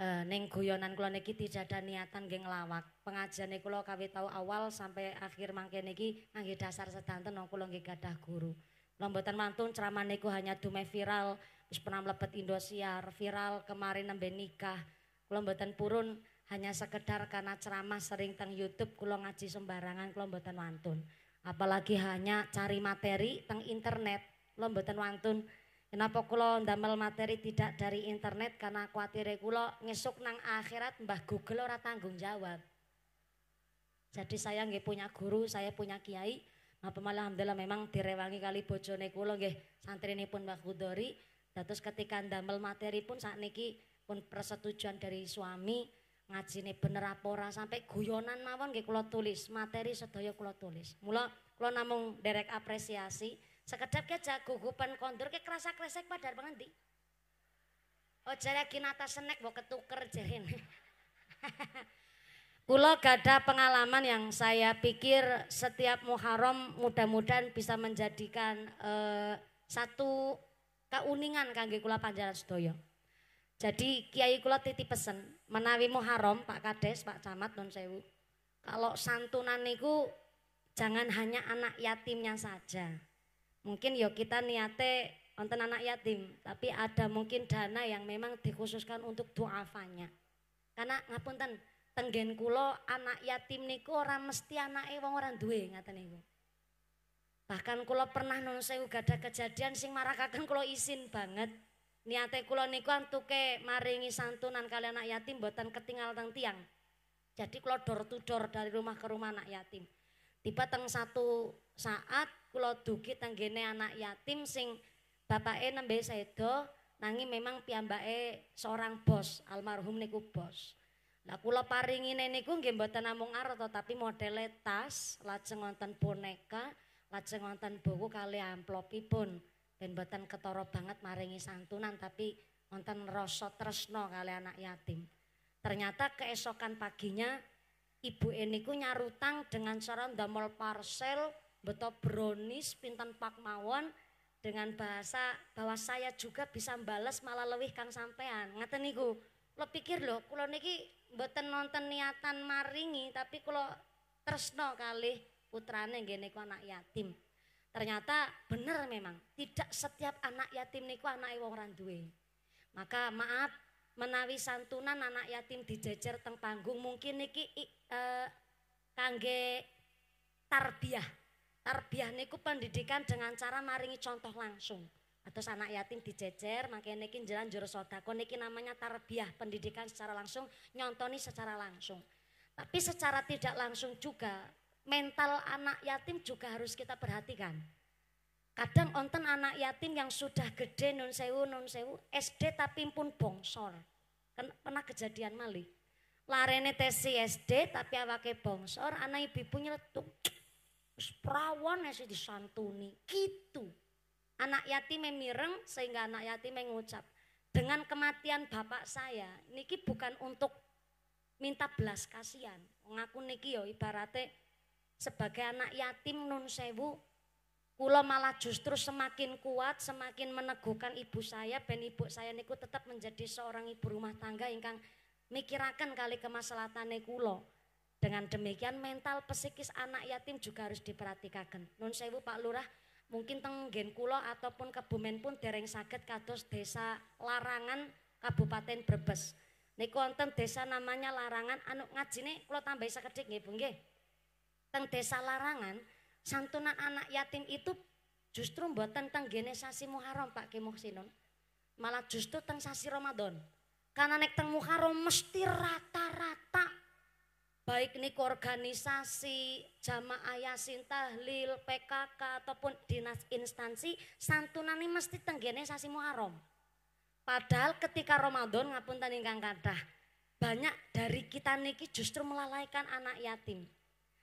Speaker 1: Eh, neng guyonan kula niki tidak ada niatan nggih nglawak. Pengajian kula kawit tau awal sampai akhir mangke niki nggih dasar sedanten nang kula nggih gadah guru. Kula mboten mantun ceramah niku hanya dume viral wis pernah Indosiar, viral kemarin nembe nikah. Kula mboten purun hanya sekedar karena ceramah sering teng YouTube kula ngaji sembarangan kula mboten mantun. Apalagi hanya cari materi teng internet kula mboten mantun. Kenapa kula ndamel materi tidak dari internet karena khawatir kula ngesuk nang akhirat Mbah Google ora tanggung jawab. Jadi saya nggih punya guru, saya punya kiai. Apa malah alhamdulillah memang direwangi kali bojone kula nggih pun Mbah Kudori. Terus ketika ndamel materi pun saat niki pun persetujuan dari suami ngajine bener apa sampai guyonan mawon nggih kula tulis, materi sedaya kula tulis. Mula kula namung derek apresiasi Sekedap ke gugupan kondur ke kerasa kresek padahal pengendi. Oh jare kinata senek mau ketuker jarene. [laughs] Kulo gada pengalaman yang saya pikir setiap Muharram mudah-mudahan bisa menjadikan eh, satu keuningan kangge kula panjenengan sedoyo. Jadi Kiai kula titip pesen menawi Muharram Pak Kades, Pak Camat non sewu. Kalau santunan niku jangan hanya anak yatimnya saja. Mungkin yo kita niate wonten anak yatim, tapi ada mungkin dana yang memang dikhususkan untuk duafanya. Karena ngapunten, tenggen kulo anak yatim niku orang mesti anak wong orang duwe ngaten niku. Bahkan kulo pernah non saya ada kejadian sing marakakan kulo izin banget. Niate kulo niku antuke maringi santunan kalian anak yatim buatan ketinggal tang tiang. Jadi kulo dor tudor dari rumah ke rumah anak yatim. Tiba teng satu saat kula duki tenggene anak yatim sing bapake nembe sedo nangi memang piyambake seorang bos almarhum niku bos lah kula paringi niku nggih mboten namung tapi model tas lajeng wonten boneka lajeng wonten buku kali amplopipun ben mboten ketara banget maringi santunan tapi wonten rasa tresno kali anak yatim ternyata keesokan paginya ibu niku nyarutang dengan cara damol parcel beto bronis pinten pak mawon dengan bahasa bahwa saya juga bisa balas malah lebih kang sampean ngata niku lo pikir lo kalau niki beten nonton niatan maringi tapi kalau tersno kali putrane gini ku anak yatim ternyata bener memang tidak setiap anak yatim niku anak wong randuwe maka maaf menawi santunan anak yatim dijejer teng panggung mungkin niki e, kangge tarbiyah Tarbiyah niku pendidikan dengan cara maringi contoh langsung. Atau anak yatim dijejer, makanya niki jalan juru sodako, niki namanya tarbiyah pendidikan secara langsung, nyontoni secara langsung. Tapi secara tidak langsung juga mental anak yatim juga harus kita perhatikan. Kadang onten anak yatim yang sudah gede nun sewu nun sewu SD tapi pun bongsor. Pernah kejadian malih. Larene tesi SD tapi awake bongsor, anak ibu punya letup Perawan sih disantuni, gitu. Anak yatim yang mireng sehingga anak yatim yang mengucap, dengan kematian bapak saya, niki bukan untuk minta belas kasihan. mengaku niki yo ibaratnya sebagai anak yatim non sewu, Kulo malah justru semakin kuat, semakin meneguhkan ibu saya, ben ibu saya niku tetap menjadi seorang ibu rumah tangga yang kang mikirakan kali kemaslahatane lo dengan demikian mental psikis anak yatim juga harus diperhatikan. Nun sewu Pak Lurah, mungkin tenggen kulo ataupun kebumen pun dereng sakit kados desa larangan Kabupaten Brebes. Niku konten desa namanya Larangan anu ngajine kulo tambahi sekedhik nggih Bu nggih. Teng desa Larangan santunan anak yatim itu justru mboten tentang gene sasi Muharram Pak Kimuh Sinun. Malah justru teng sasi Ramadan. Karena nek teng Muharram mesti rata-rata baik ini organisasi, jamaah yasin tahlil, PKK ataupun dinas instansi santunan ini mesti tenggene sasi Muharram. Padahal ketika Ramadan ngapun tani ingkang dah banyak dari kita niki justru melalaikan anak yatim.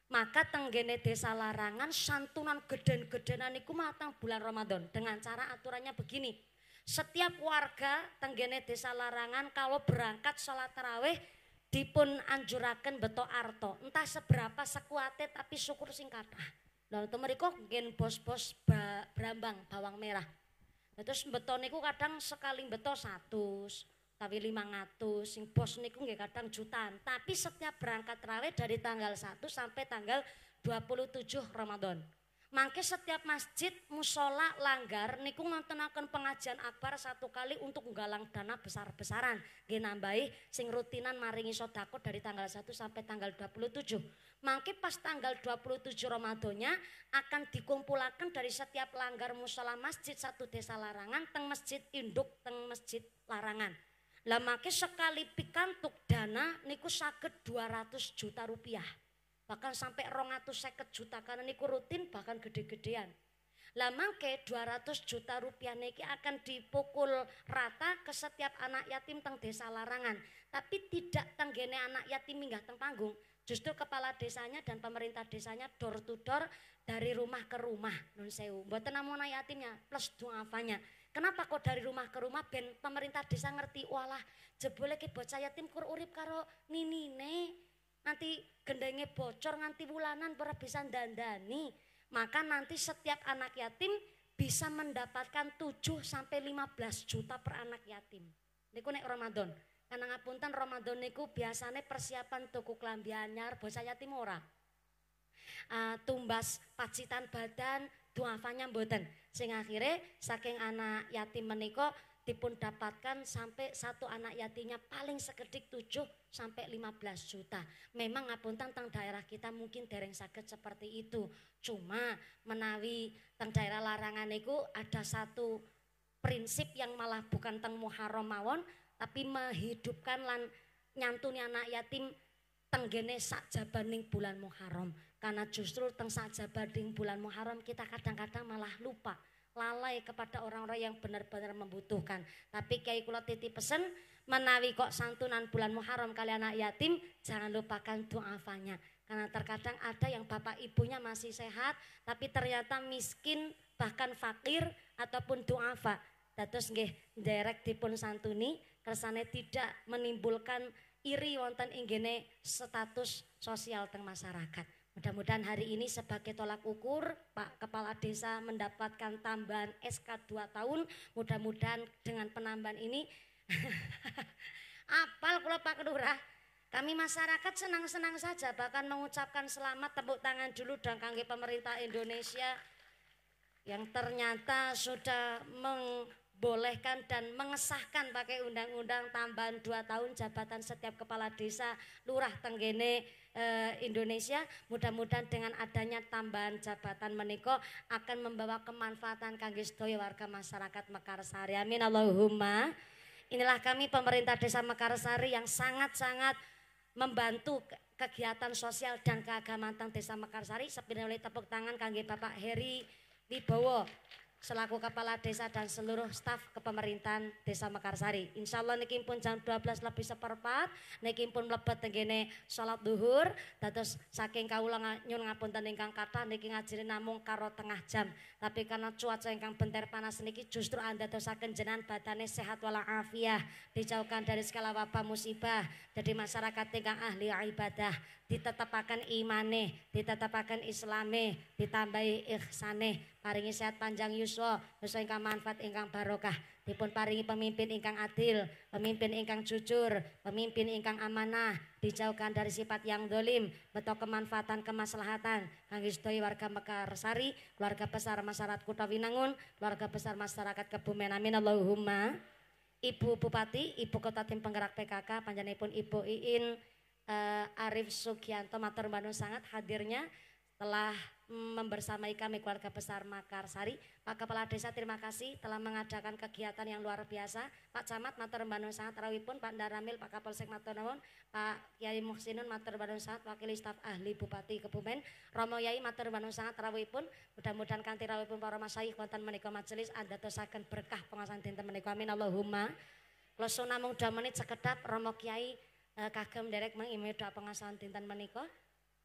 Speaker 1: Maka tenggene desa larangan santunan geden-gedenan niku matang bulan Ramadan dengan cara aturannya begini. Setiap warga tenggene desa larangan kalau berangkat sholat terawih dipun anjuraken beto arto entah seberapa sekuate tapi syukur singkat Lalu itu mereka mungkin bos-bos berambang bawang merah terus beto niku kadang sekali beto satu tapi 500 sing bos niku nggih kadang jutaan tapi setiap berangkat rawe dari tanggal 1 sampai tanggal 27 Ramadan Mangke setiap masjid, musola, langgar niku akan pengajian akbar satu kali untuk menggalang dana besar-besaran. Nggih sing rutinan maringi sodako dari tanggal 1 sampai tanggal 27. Mangke pas tanggal 27 Ramadannya akan dikumpulkan dari setiap langgar musola masjid satu desa larangan teng masjid induk teng masjid larangan. Lah mangke sekali pikantuk dana niku sakit 200 juta rupiah bahkan sampai rongatus seket juta karena niku rutin bahkan gede-gedean lah mangke 200 juta rupiah niki akan dipukul rata ke setiap anak yatim teng desa larangan tapi tidak tenggene anak yatim minggah teng panggung justru kepala desanya dan pemerintah desanya door to door dari rumah ke rumah nun sewu buat namung anak yatimnya plus duafanya kenapa kok dari rumah ke rumah ben pemerintah desa ngerti walah jebule ki bocah yatim kur urip karo ninine nanti gendenge bocor nganti bulanan pernah bisa dandani maka nanti setiap anak yatim bisa mendapatkan 7 sampai 15 juta per anak yatim niku nek Ramadan karena ngapunten Ramadan niku biasanya persiapan toko kelambi anyar bosan yatim ora uh, tumbas pacitan badan duafanya mboten sehingga akhirnya saking anak yatim menikah, dipun dapatkan sampai satu anak yatimnya paling sekedik tujuh sampai 15 juta. Memang ngapun tentang daerah kita mungkin dereng sakit seperti itu. Cuma menawi tentang daerah larangan itu ada satu prinsip yang malah bukan tentang Muharram mawon tapi menghidupkan lan nyantuni anak yatim tenggene jabaning bulan Muharram karena justru teng jabaning bulan Muharram kita kadang-kadang malah lupa lalai kepada orang-orang yang benar-benar membutuhkan tapi kiai kula titip pesen menawi kok santunan bulan Muharram kalian anak yatim jangan lupakan duafanya karena terkadang ada yang bapak ibunya masih sehat tapi ternyata miskin bahkan fakir ataupun duafa dados nggih derek dipun santuni kersane tidak menimbulkan iri wonten inggene status sosial teng masyarakat Mudah-mudahan hari ini sebagai tolak ukur Pak Kepala Desa mendapatkan tambahan SK 2 tahun. Mudah-mudahan dengan penambahan ini Apal kula Pak Lurah. Kami masyarakat senang-senang saja bahkan mengucapkan selamat tepuk tangan dulu dan kangge pemerintah Indonesia yang ternyata sudah membolehkan dan mengesahkan pakai undang-undang tambahan 2 tahun jabatan setiap kepala desa lurah tenggene e, Indonesia mudah-mudahan dengan adanya tambahan jabatan meniko akan membawa kemanfaatan kangge sedaya warga masyarakat Mekarsari amin Allahumma inilah kami pemerintah Desa Mekarsari yang sangat-sangat membantu kegiatan sosial dan keagamaan Desa Mekarsari. Sepindah oleh tepuk tangan kangge Bapak Heri Wibowo selaku kepala desa dan seluruh staf kepemerintahan Desa Mekarsari. Insya Allah niki pun jam 12 lebih seperempat, niki pun mlebet tenggene sholat duhur, terus saking kawula nyun dan ingkang kata, niki ngajiri namung karo tengah jam. Tapi karena cuaca ingkang bentar panas niki justru anda saking jenan badannya sehat walafiah, dijauhkan dari segala wabah musibah, jadi masyarakat ingkang ahli ibadah ditetapakan imane, ditetapakan islame, ditambahi ikhsane paringi sehat panjang yuswa, yuswa ingkang manfaat ingkang barokah, dipun paringi pemimpin ingkang adil, pemimpin ingkang jujur, pemimpin ingkang amanah, dijauhkan dari sifat yang dolim, betok kemanfaatan kemaslahatan, kangge warga warga Sari keluarga besar masyarakat Kota Winangun, keluarga besar masyarakat Kebumen. Amin Allahumma. Ibu Bupati, Ibu Kota Tim Penggerak PKK, pun Ibu Iin, uh, Arif Sugianto Matur Bandung sangat hadirnya telah membersamai kami keluarga besar Makarsari. Pak Kepala Desa terima kasih telah mengadakan kegiatan yang luar biasa. Pak Camat Matur Bandung Sangat pun Pak Daramil, Pak Kapolsek Matur Nawon, Pak Kiai Muhsinun Matur Bandung Sangat, Wakil Staf Ahli Bupati Kebumen, Romo Yai Matur Bandung Sangat pun Mudah-mudahan terawih pun para masyayikh wonten menika majelis andadosaken berkah pengawasan dinten menika amin Allahumma. Klosona mung menit sekedap Romo Kiai uh, kagem derek mengimei doa pengasahan dinten menika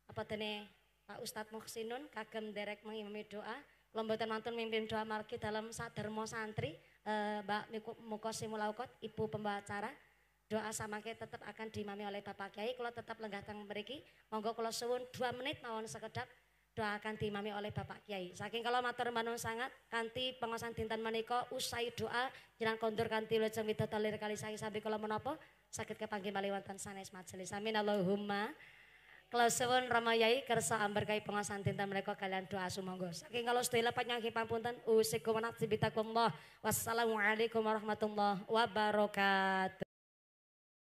Speaker 1: apa tene Pak Ustadz Muhsinun kagem derek mengimei doa lombatan mantun mimpin doa margi dalam dermo santri uh, Mbak Mukosi Mulaukot Ibu acara doa samake tetap akan diimami oleh Bapak Kiai kalau tetap lenggah teng mriki monggo kalau suwun dua menit mawon sekedap akan diimami oleh Bapak Kiai. Saking kalau matur manun sangat kanti pengosan dinten menika usai doa jangan kontur kanti lajeng widodo lir kali saking sambil kalau menopo, sakit kepanggih maliwantan sanes majelis amin Allahumma kalau sewon ramayai kersa ambar kai pengasan tinta mereka kalian doa sumonggo saking kalau setelah panjang panpunten usikum nasibitakumulah wassalamualaikum warahmatullahi wabarakatuh